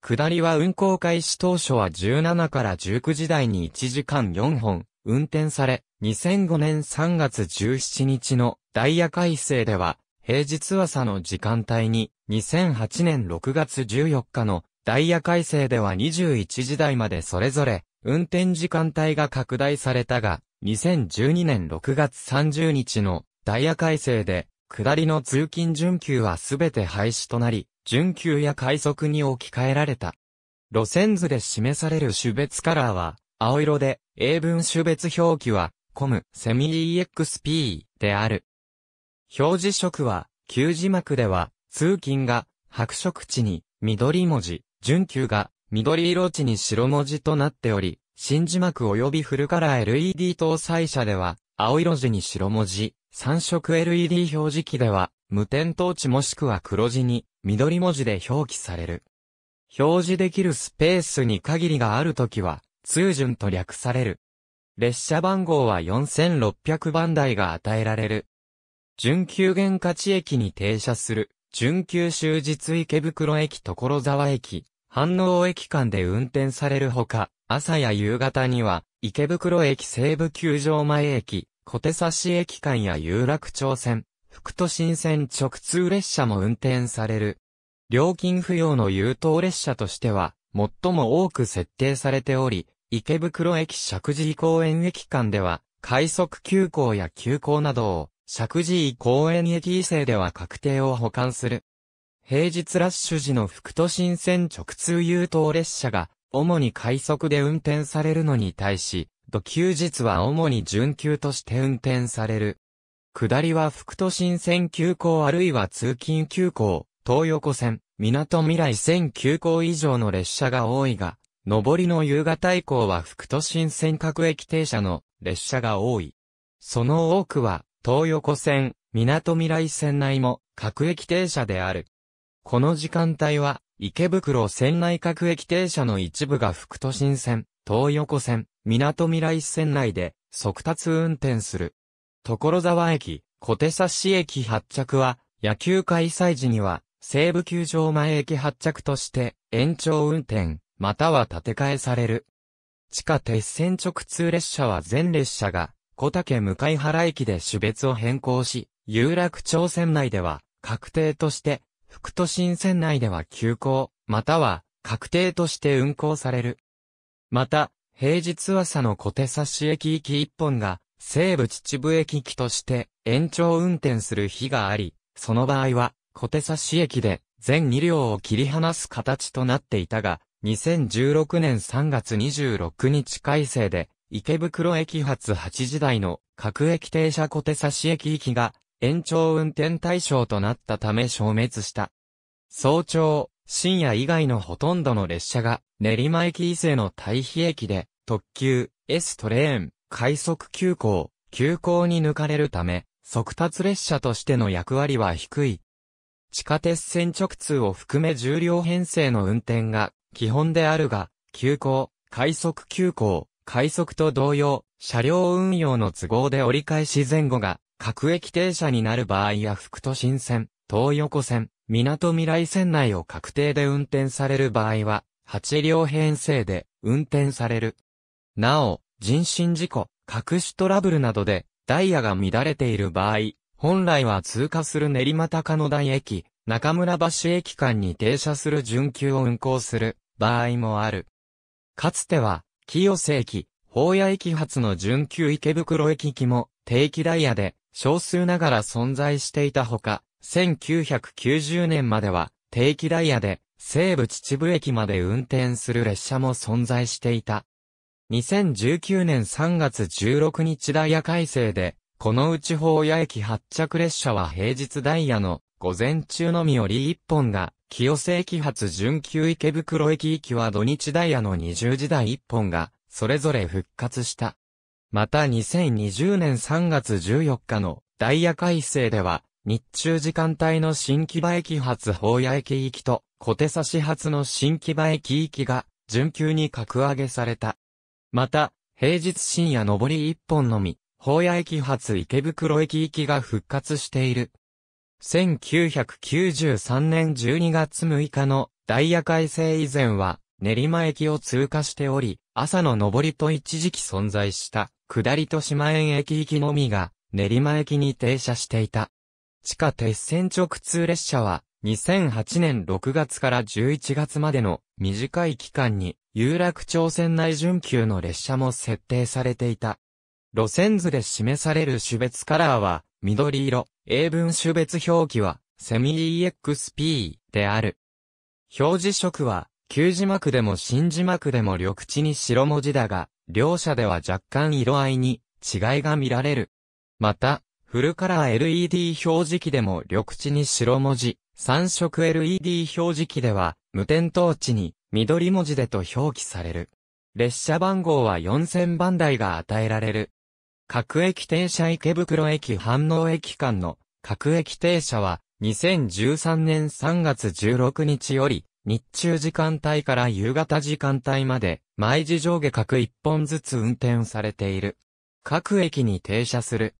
下りは運行開始当初は17から19時台に1時間4本、運転され、2005年3月17日のダイヤ改正では、平日朝の時間帯に、2008年6月14日のダイヤ改正では21時台までそれぞれ、運転時間帯が拡大されたが、2012年6月30日のダイヤ改正で、下りの通勤準急はすべて廃止となり、準急や快速に置き換えられた。路線図で示される種別カラーは、青色で、英文種別表記は、コム、セミ EXP である。表示色は、旧字幕では、通勤が白色地に緑文字、準急が緑色地に白文字となっており、新字幕及びフルカラー LED 搭載車では、青色地に白文字、三色 LED 表示器では、無点灯値もしくは黒字に緑文字で表記される。表示できるスペースに限りがあるときは、通順と略される。列車番号は4600番台が与えられる。準急限価値駅に停車する、準急終日池袋駅所沢駅、反応駅間で運転されるほか、朝や夕方には、池袋駅西部球場前駅、小手差し駅間や有楽町線、福都新線直通列車も運転される。料金不要の優等列車としては、最も多く設定されており、池袋駅石神井公園駅間では、快速急行や急行などを、石神井公園駅以西では確定を保管する。平日ラッシュ時の副都心線直通優等列車が、主に快速で運転されるのに対し、土休日は主に準急として運転される。下りは副都心線急行あるいは通勤急行、東横線、港未来線急校以上の列車が多いが、上りの夕方以降は副都心線各駅停車の列車が多い。その多くは、東横線、港未来線内も各駅停車である。この時間帯は、池袋線内各駅停車の一部が副都心線、東横線、港未来線内で速達運転する。所沢駅、小手差し駅発着は、野球開催時には、西武球場前駅発着として延長運転、または建て替えされる。地下鉄線直通列車は全列車が小竹向原駅で種別を変更し、有楽町線内では確定として副都心線内では急行、または確定として運行される。また、平日朝の小手差し駅行き1本が西武秩父駅行きとして延長運転する日があり、その場合は小手差し駅で全2両を切り離す形となっていたが、2016年3月26日改正で、池袋駅発8時台の各駅停車小手差し駅行きが延長運転対象となったため消滅した。早朝、深夜以外のほとんどの列車が練馬駅伊勢の対比駅で特急、S トレーン、快速急行、急行に抜かれるため、速達列車としての役割は低い。地下鉄線直通を含め重量編成の運転が基本であるが、急行、快速急行、快速と同様、車両運用の都合で折り返し前後が各駅停車になる場合や福都新線、東横線、港未来線内を確定で運転される場合は、8両編成で運転される。なお、人身事故、各種トラブルなどでダイヤが乱れている場合、本来は通過する練馬高野台駅、中村橋駅間に停車する準急を運行する場合もある。かつては、清瀬駅、宝屋駅発の準急池袋駅機も定期ダイヤで少数ながら存在していたほか、1990年までは定期ダイヤで西武秩父駅まで運転する列車も存在していた。2019年3月16日ダイヤ改正でこのうち法屋駅発着列車は平日ダイヤの午前中のみより1本が、清瀬駅発準急池袋駅行きは土日ダイヤの20時台1本が、それぞれ復活した。また2020年3月14日のダイヤ改正では、日中時間帯の新木場駅発法屋駅行きと、小手差し発の新木場駅行きが、準急に格上げされた。また、平日深夜上り1本のみ、宝谷駅発池袋駅行きが復活している。1993年12月6日のダイヤ改正以前は練馬駅を通過しており、朝の上りと一時期存在した下りと島園駅行きのみが練馬駅に停車していた。地下鉄線直通列車は2008年6月から11月までの短い期間に有楽町線内準急の列車も設定されていた。路線図で示される種別カラーは、緑色、英文種別表記は、セミ EXP である。表示色は、旧字幕でも新字幕でも緑地に白文字だが、両者では若干色合いに違いが見られる。また、フルカラー LED 表示器でも緑地に白文字、三色 LED 表示器では無点灯地に緑文字でと表記される。列車番号は4000番台が与えられる。各駅停車池袋駅反応駅間の各駅停車は2013年3月16日より日中時間帯から夕方時間帯まで毎時上下各1本ずつ運転されている。各駅に停車する。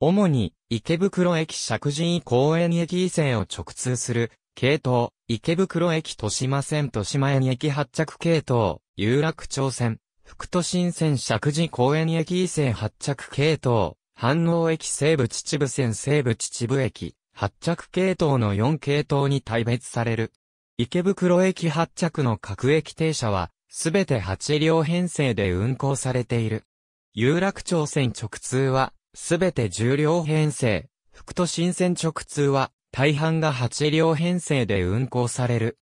主に池袋駅石神井公園駅線を直通する系統、池袋駅豊島線豊島園駅発着系統、有楽町線、福都新線石寺公園駅伊勢発着系統、反応駅西部秩父線西部秩父駅、発着系統の4系統に大別される。池袋駅発着の各駅停車は、すべて8両編成で運行されている。有楽町線直通は、すべて10両編成。福都新線直通は、大半が8両編成で運行される。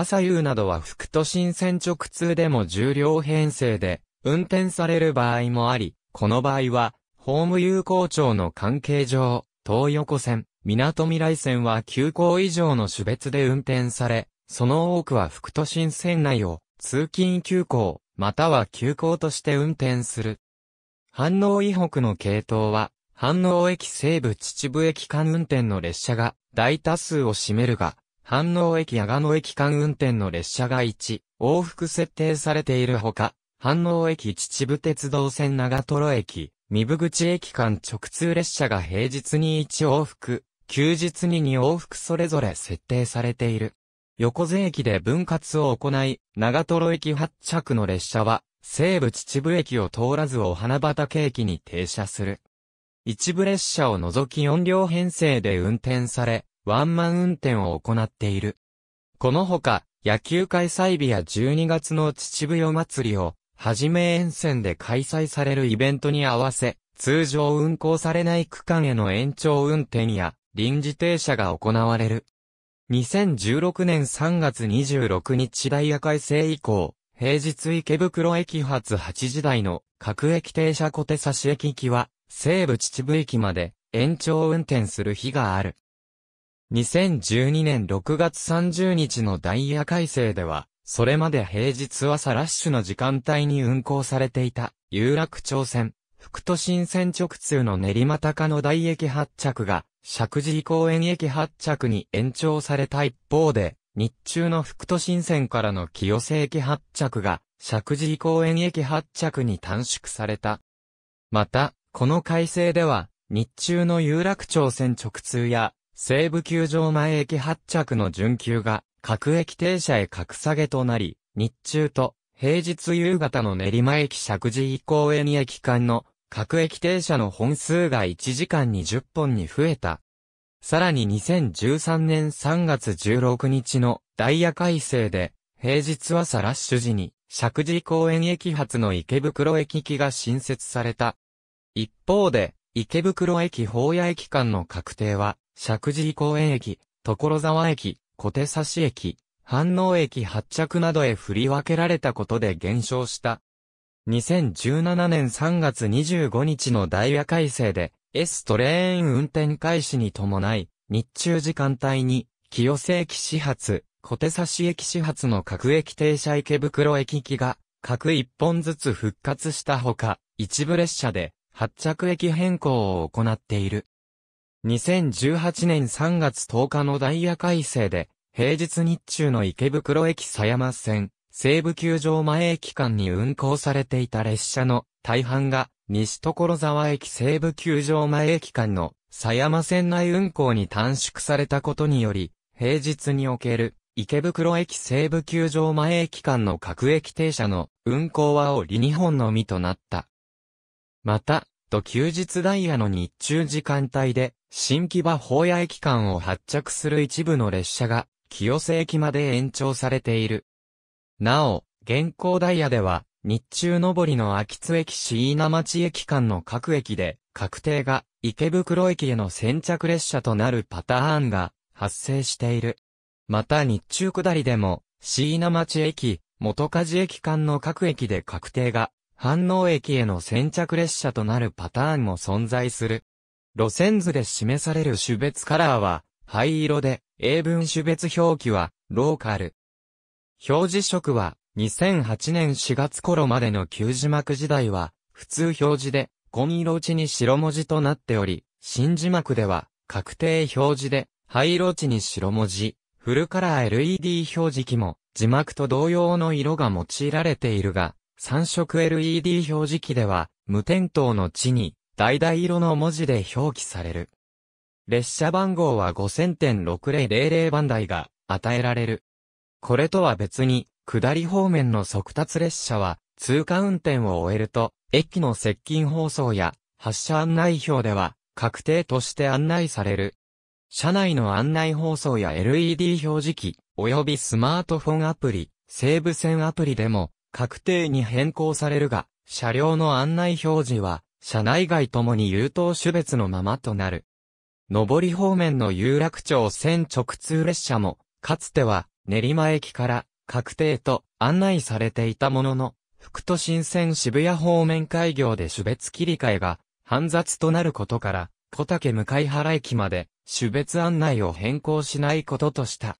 朝夕などは副都心線直通でも重量編成で運転される場合もあり、この場合は、ホーム有効庁の関係上、東横線、港未来線は急行以上の種別で運転され、その多くは副都心線内を通勤急行、または急行として運転する。反応以北の系統は、反応駅西部秩父駅間運転の列車が大多数を占めるが、反応駅賀野駅間運転の列車が1、往復設定されているほか、反応駅秩父鉄道線長瀞駅、三部口駅間直通列車が平日に1往復、休日に2往復それぞれ設定されている。横瀬駅で分割を行い、長瀞駅発着の列車は、西部秩父駅を通らずお花畑駅に停車する。一部列車を除き4両編成で運転され、ワンマン運転を行っている。このほか、野球開催日や12月の秩父夜祭りを、はじめ沿線で開催されるイベントに合わせ、通常運行されない区間への延長運転や、臨時停車が行われる。2016年3月26日ダイヤ改正以降、平日池袋駅発8時台の各駅停車小手差し駅行きは、西武秩父駅まで延長運転する日がある。2012年6月30日のダイヤ改正では、それまで平日朝ラッシュの時間帯に運行されていた、有楽町線、副都心線直通の練馬高野台駅発着が、石神公園駅発着に延長された一方で、日中の副都心線からの清瀬駅発着が、石神公園駅発着に短縮された。また、この改正では、日中の有楽町線直通や、西武球場前駅発着の準急が各駅停車へ格下げとなり、日中と平日夕方の練馬駅石神井公園駅間の各駅停車の本数が1時間20本に増えた。さらに2013年3月16日のダイヤ改正で、平日朝ラッシュ時に石神井公園駅発の池袋駅機が新設された。一方で、池袋駅法屋駅間の確定は、石神井公園駅、所沢駅、小手差し駅、反応駅発着などへ振り分けられたことで減少した。2017年3月25日のダイヤ改正で、S トレーン運転開始に伴い、日中時間帯に、清瀬駅始発、小手差し駅始発の各駅停車池袋駅行きが、各一本ずつ復活したほか、一部列車で、発着駅変更を行っている。2018年3月10日のダイヤ改正で、平日日中の池袋駅狭山線、西武球場前駅間に運行されていた列車の大半が、西所沢駅西武球場前駅間の狭山線内運行に短縮されたことにより、平日における池袋駅西武球場前駅間の各駅停車の運行は折2本のみとなった。また、と休日ダイヤの日中時間帯で、新木場法屋駅間を発着する一部の列車が、清瀬駅まで延長されている。なお、現行ダイヤでは、日中上りの秋津駅椎名町駅間の各駅で、確定が池袋駅への先着列車となるパターンが発生している。また日中下りでも、椎名町駅、元梶駅間の各駅で確定が反応駅への先着列車となるパターンも存在する。路線図で示される種別カラーは灰色で、英文種別表記はローカル。表示色は2008年4月頃までの旧字幕時代は普通表示で紺色地に白文字となっており、新字幕では確定表示で灰色地に白文字、フルカラー LED 表示機も字幕と同様の色が用いられているが、三色 LED 表示器では、無点灯の地に、橙色の文字で表記される。列車番号は5000.6000番台が与えられる。これとは別に、下り方面の速達列車は、通過運転を終えると、駅の接近放送や、発車案内表では、確定として案内される。車内の案内放送や LED 表示器、及びスマートフォンアプリ、西武線アプリでも、確定に変更されるが、車両の案内表示は、車内外ともに優等種別のままとなる。上り方面の有楽町線直通列車も、かつては練馬駅から確定と案内されていたものの、副都心線渋谷方面開業で種別切り替えが煩雑となることから、小竹向原駅まで種別案内を変更しないこととした。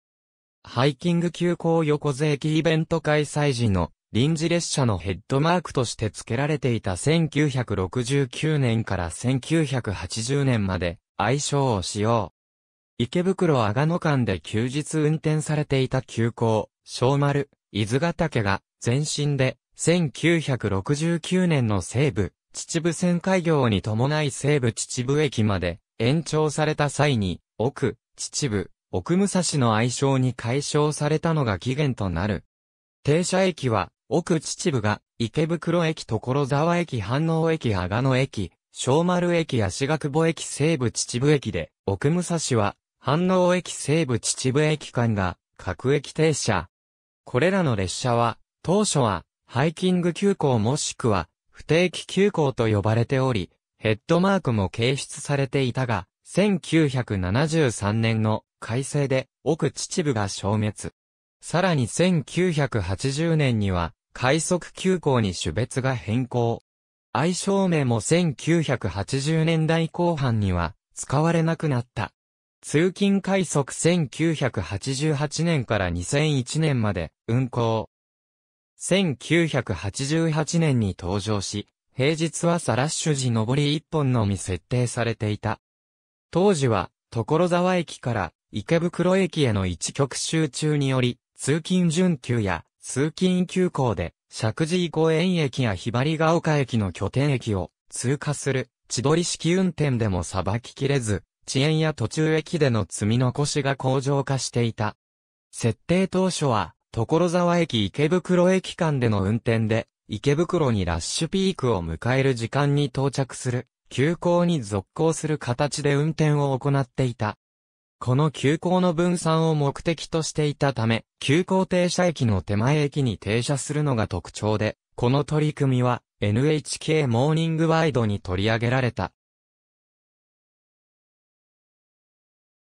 ハイキング急行横瀬駅イベント開催時の臨時列車のヘッドマークとして付けられていた1969年から1980年まで愛称を使用。池袋阿賀野間で休日運転されていた急行、小丸、伊豆ヶ岳が前身で1969年の西部、秩父線開業に伴い西部秩父駅まで延長された際に、奥、秩父、奥武蔵の愛称に解消されたのが起源となる。停車駅は、奥秩父が、池袋駅所沢駅飯能駅阿賀野駅、小丸駅足学久保駅西部秩父駅で、奥武蔵は、飯能駅西部秩父駅間が、各駅停車。これらの列車は、当初は、ハイキング急行もしくは、不定期急行と呼ばれており、ヘッドマークも掲出されていたが、1973年の改正で、奥秩父が消滅。さらに1980年には、快速急行に種別が変更。愛称名も1980年代後半には使われなくなった。通勤快速1988年から2001年まで運行。1988年に登場し、平日はサラッシュ時上り一本のみ設定されていた。当時は、所沢駅から池袋駅への一極集中により、通勤準急や通勤急行で、石神井公園駅やひばりが丘駅の拠点駅を通過する、千鳥式運転でもさばききれず、遅延や途中駅での積み残しが向上化していた。設定当初は、所沢駅池袋駅間での運転で、池袋にラッシュピークを迎える時間に到着する、急行に続行する形で運転を行っていた。この急行の分散を目的としていたため、急行停車駅の手前駅に停車するのが特徴で、この取り組みは NHK モーニングワイドに取り上げられた。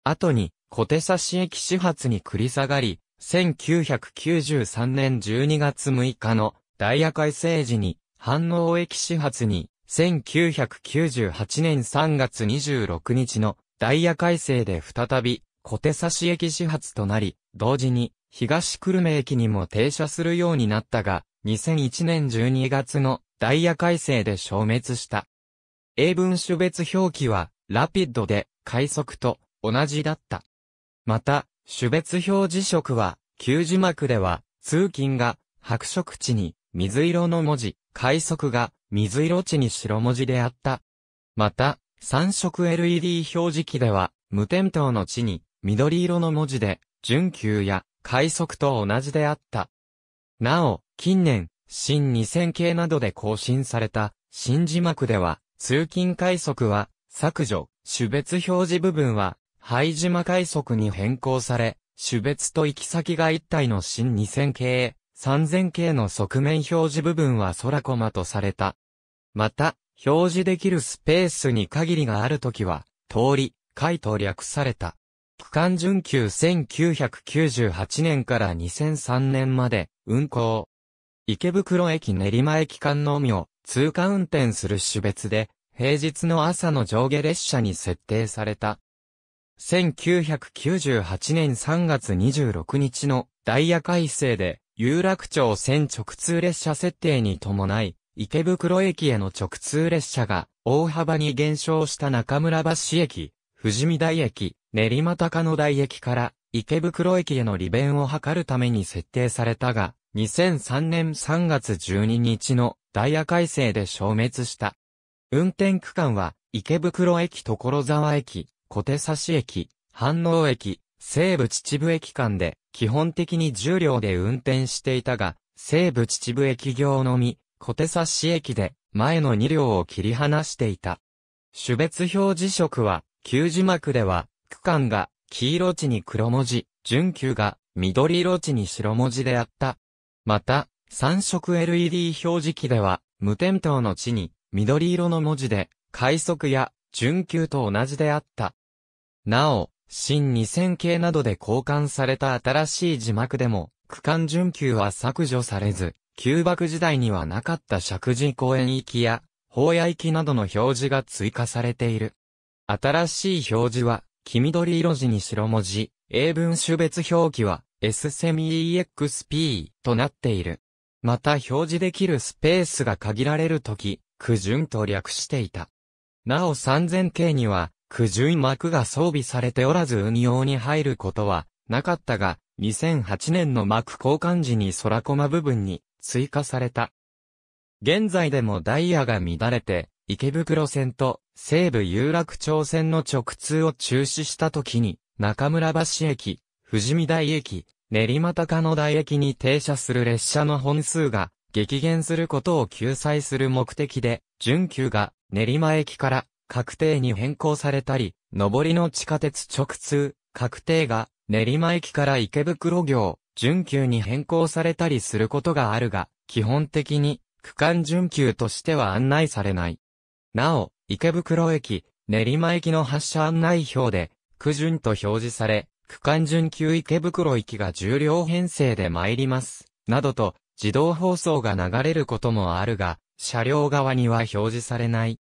後に、小手差し駅始発に繰り下がり、1993年12月6日のダイヤ改正時に、反応駅始発に、1998年3月26日のダイヤ改正で再び、小手差し駅始発となり、同時に、東久留米駅にも停車するようになったが、2001年12月のダイヤ改正で消滅した。英文種別表記は、ラピッドで、快速と同じだった。また、種別表示色は、旧字幕では、通勤が白色地に水色の文字、快速が水色地に白文字であった。また、三色 LED 表示器では、無点灯の地に、緑色の文字で、準急や、快速と同じであった。なお、近年、新2000系などで更新された、新字幕では、通勤快速は、削除、種別表示部分は、灰島快速に変更され、種別と行き先が一体の新2000系、3000系の側面表示部分は空コマとされた。また、表示できるスペースに限りがあるときは、通り、回と略された。区間準急1998年から2003年まで運行。池袋駅練馬駅間のみを通過運転する種別で、平日の朝の上下列車に設定された。1998年3月26日のダイヤ改正で有楽町線直通列車設定に伴い、池袋駅への直通列車が大幅に減少した中村橋駅、富士見台駅、練馬高野台駅から池袋駅への利便を図るために設定されたが、2003年3月12日のダイヤ改正で消滅した。運転区間は池袋駅所沢駅、小手差し駅、飯能駅、西武秩父駅間で基本的に重量両で運転していたが、西武秩父駅業のみ、小手差し駅で前の2両を切り離していた。種別表示色は、旧字幕では、区間が黄色地に黒文字、準急が緑色地に白文字であった。また、三色 LED 表示器では、無点灯の地に緑色の文字で、快速や準急と同じであった。なお、新2000系などで交換された新しい字幕でも、区間準急は削除されず、旧幕時代にはなかった石神公園行きや、法屋行きなどの表示が追加されている。新しい表示は、黄緑色地に白文字、英文種別表記は、S セミ EXP となっている。また表示できるスペースが限られるとき、苦順と略していた。なお3 0 0 0系には、苦順幕が装備されておらず運用に入ることはなかったが、2008年の幕交換時に空コマ部分に追加された。現在でもダイヤが乱れて、池袋線と西武有楽町線の直通を中止した時に、中村橋駅、富士見台駅、練馬高野台駅に停車する列車の本数が激減することを救済する目的で、準急が練馬駅から確定に変更されたり、上りの地下鉄直通、確定が練馬駅から池袋行、準急に変更されたりすることがあるが、基本的に区間準急としては案内されない。なお、池袋駅、練馬駅の発車案内表で、区順と表示され、区間準急池袋行きが重量編成で参ります、などと自動放送が流れることもあるが、車両側には表示されない。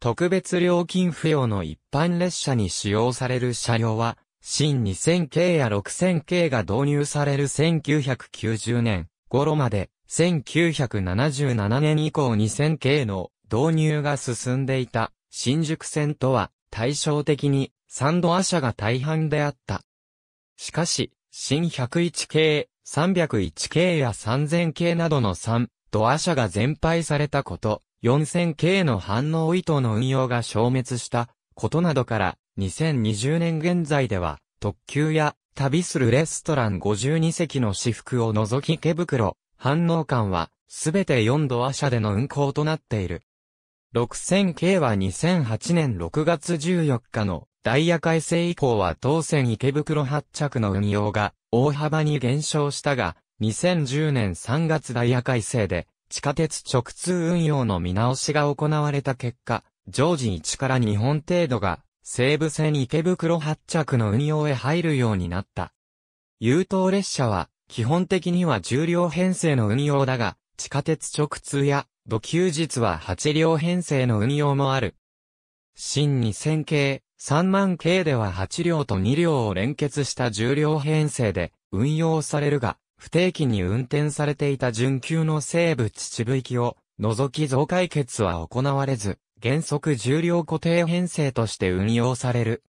特別料金不要の一般列車に使用される車両は、新 2000K や 6000K が導入される1990年頃まで、1977年以降 2000K の導入が進んでいた新宿線とは対照的にサンドアが大半であった。しかし、新 101K、301K や 3000K などの3ドア車が全廃されたこと、4000K の反応糸の運用が消滅したことなどから、2020年現在では、特急や旅するレストラン52席の私服を除き池袋、反応感は、すべて4度ア車での運行となっている。6000系は2008年6月14日のダイヤ改正以降は当選池袋発着の運用が大幅に減少したが、2010年3月ダイヤ改正で地下鉄直通運用の見直しが行われた結果、常時1から2本程度が西武線池袋発着の運用へ入るようになった。優等列車は、基本的には10両編成の運用だが、地下鉄直通や、土休日は8両編成の運用もある。新2000系、3万系では8両と2両を連結した10両編成で運用されるが、不定期に運転されていた準急の西部秩父行きを除き増解決は行われず、原則重量固定編成として運用される。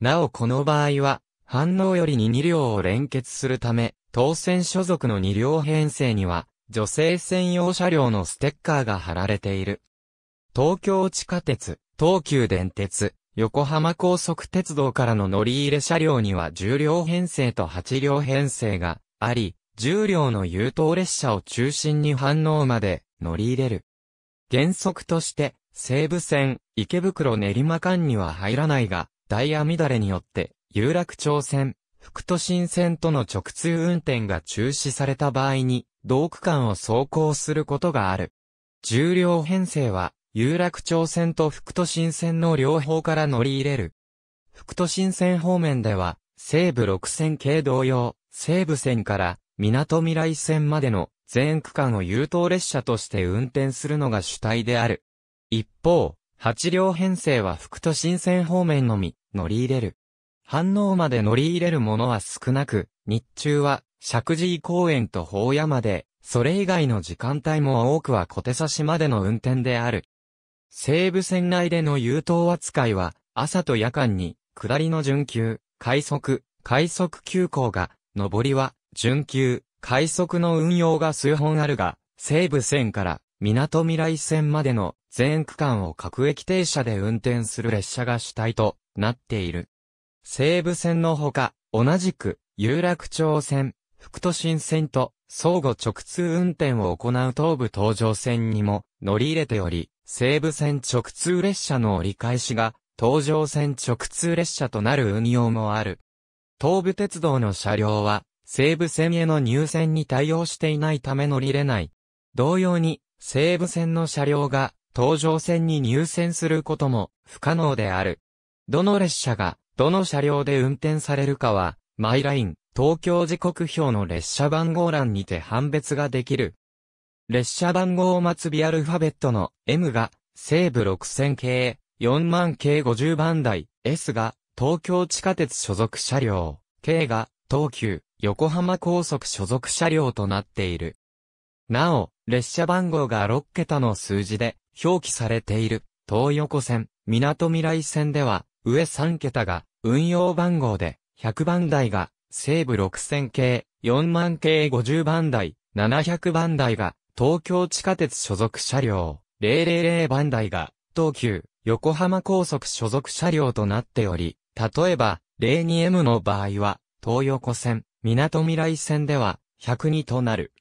なおこの場合は、反応よりに2両を連結するため、当選所属の2両編成には、女性専用車両のステッカーが貼られている。東京地下鉄、東急電鉄、横浜高速鉄道からの乗り入れ車両には10両編成と8両編成があり、10両の優等列車を中心に反応まで乗り入れる。原則として、西武線、池袋練馬間には入らないが、ダイヤ乱れによって、有楽町線、副都心線との直通運転が中止された場合に、同区間を走行することがある。重量編成は、有楽町線と副都心線の両方から乗り入れる。副都心線方面では、西武6線系同様、西武線から港未来線までの全区間を優等列車として運転するのが主体である。一方、8両編成は福都新線方面のみ乗り入れる。反応まで乗り入れるものは少なく、日中は石神井公園と法まで、それ以外の時間帯も多くは小手差しまでの運転である。西武線内での優等扱いは、朝と夜間に、下りの準急、快速、快速急行が、上りは、準急、快速の運用が数本あるが、西武線から、港未来線までの全区間を各駅停車で運転する列車が主体となっている。西武線のほか、同じく、有楽町線、福都新線と相互直通運転を行う東武東上線にも乗り入れており、西武線直通列車の折り返しが東上線直通列車となる運用もある。東武鉄道の車両は西武線への入線に対応していないため乗り入れない。同様に西武線の車両が東上線に入線することも不可能である。どの列車が、どの車両で運転されるかは、マイライン、東京時刻表の列車番号欄にて判別ができる。列車番号末尾アルファベットの M が西武6000系、4万系50番台、S が東京地下鉄所属車両、K が東急、横浜高速所属車両となっている。なお、列車番号が6桁の数字で、表記されている東横線、港未来線では上3桁が運用番号で100番台が西部6000系、4万系50番台、700番台が東京地下鉄所属車両、000番台が東急、横浜高速所属車両となっており、例えば 02M の場合は東横線、港未来線では102となる。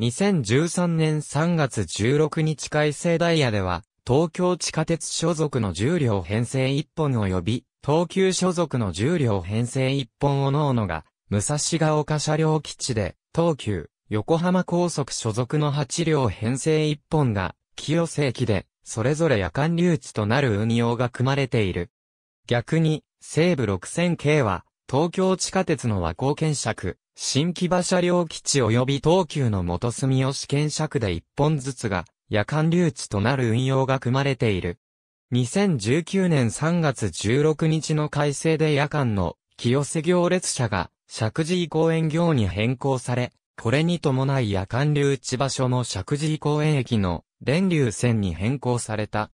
2013年3月16日改正ダイヤでは、東京地下鉄所属の重量編成1本及び、東急所属の重量編成1本おのおのが、武蔵ヶ丘車両基地で、東急、横浜高速所属の8両編成1本が、清瀬駅で、それぞれ夜間留置となる運用が組まれている。逆に、西武6000系は、東京地下鉄の和光検釈、新木場車両基地及び東急の元住吉検尺で一本ずつが、夜間留置となる運用が組まれている。2019年3月16日の改正で夜間の清瀬行列車が石神井公園行に変更され、これに伴い夜間留置場所も石神井公園駅の電流線に変更された。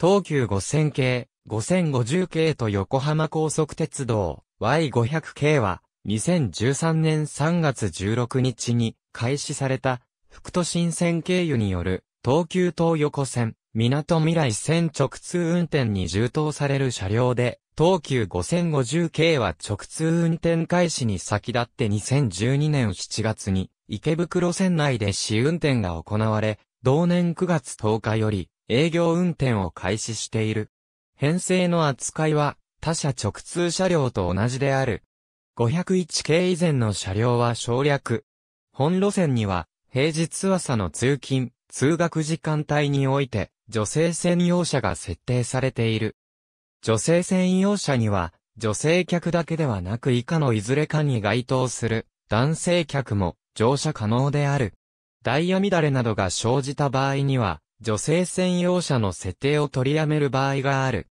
東急5000系、5050系と横浜高速鉄道 Y500 系は2013年3月16日に開始された、福都新線経由による、東急東横線、港未来線直通運転に充当される車両で、東急5050系は直通運転開始に先立って2012年7月に、池袋線内で試運転が行われ、同年9月10日より営業運転を開始している。編成の扱いは他社直通車両と同じである501系以前の車両は省略。本路線には、平日朝の通勤、通学時間帯において、女性専用車が設定されている。女性専用車には、女性客だけではなく以下のいずれかに該当する、男性客も乗車可能である。ダイヤ乱れなどが生じた場合には、女性専用車の設定を取りやめる場合がある。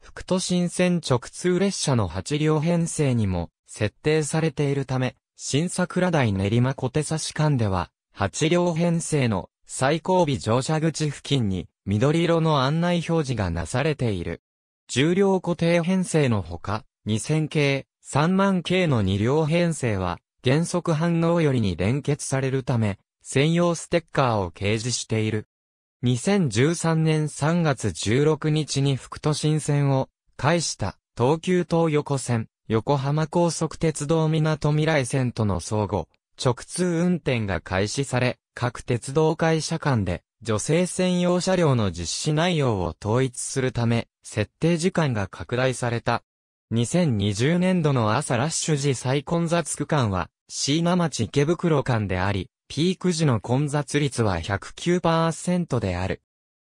副都心線直通列車の8両編成にも、設定されているため、新桜台練馬小手差し間では、8両編成の最後尾乗車口付近に緑色の案内表示がなされている。重量固定編成のほか、2000系、3万系の2両編成は、原則反応よりに連結されるため、専用ステッカーを掲示している。2013年3月16日に副都心線を、介した東急東横線、横浜高速鉄道港未来線との相互、直通運転が開始され、各鉄道会社間で、女性専用車両の実施内容を統一するため、設定時間が拡大された。2020年度の朝ラッシュ時最混雑区間は、椎名町池袋間であり、ピーク時の混雑率は109%である。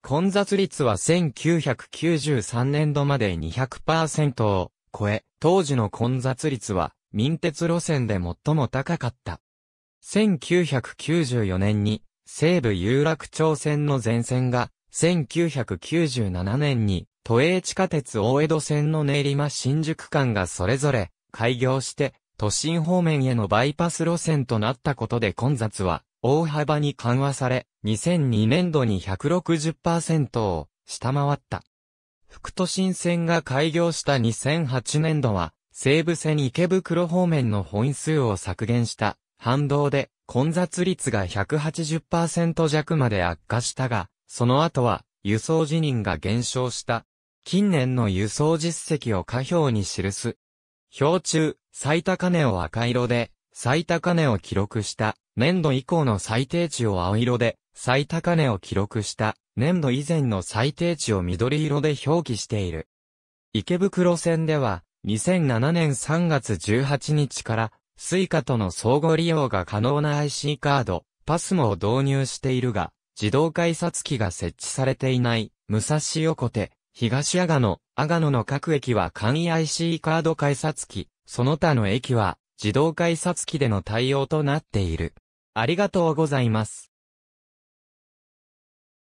混雑率は1993年度まで200%を、超え、当時の混雑率は、民鉄路線で最も高かった。1994年に、西武有楽町線の全線が、1997年に、都営地下鉄大江戸線の練馬新宿間がそれぞれ、開業して、都心方面へのバイパス路線となったことで混雑は、大幅に緩和され、2002年度に160%を、下回った。副都心線が開業した2008年度は、西武線池袋方面の本数を削減した反動で混雑率が180%弱まで悪化したが、その後は輸送辞任が減少した。近年の輸送実績を下表に記す。表中、最高値を赤色で、最高値を記録した、年度以降の最低値を青色で、最高値を記録した、年度以前の最低値を緑色で表記している。池袋線では、2007年3月18日から、スイカとの相互利用が可能な IC カード、パスモを導入しているが、自動改札機が設置されていない、武蔵横手、東阿賀野、阿賀野の各駅は簡易 IC カード改札機、その他の駅は、自動改札機での対応となっている。ありがとうございます。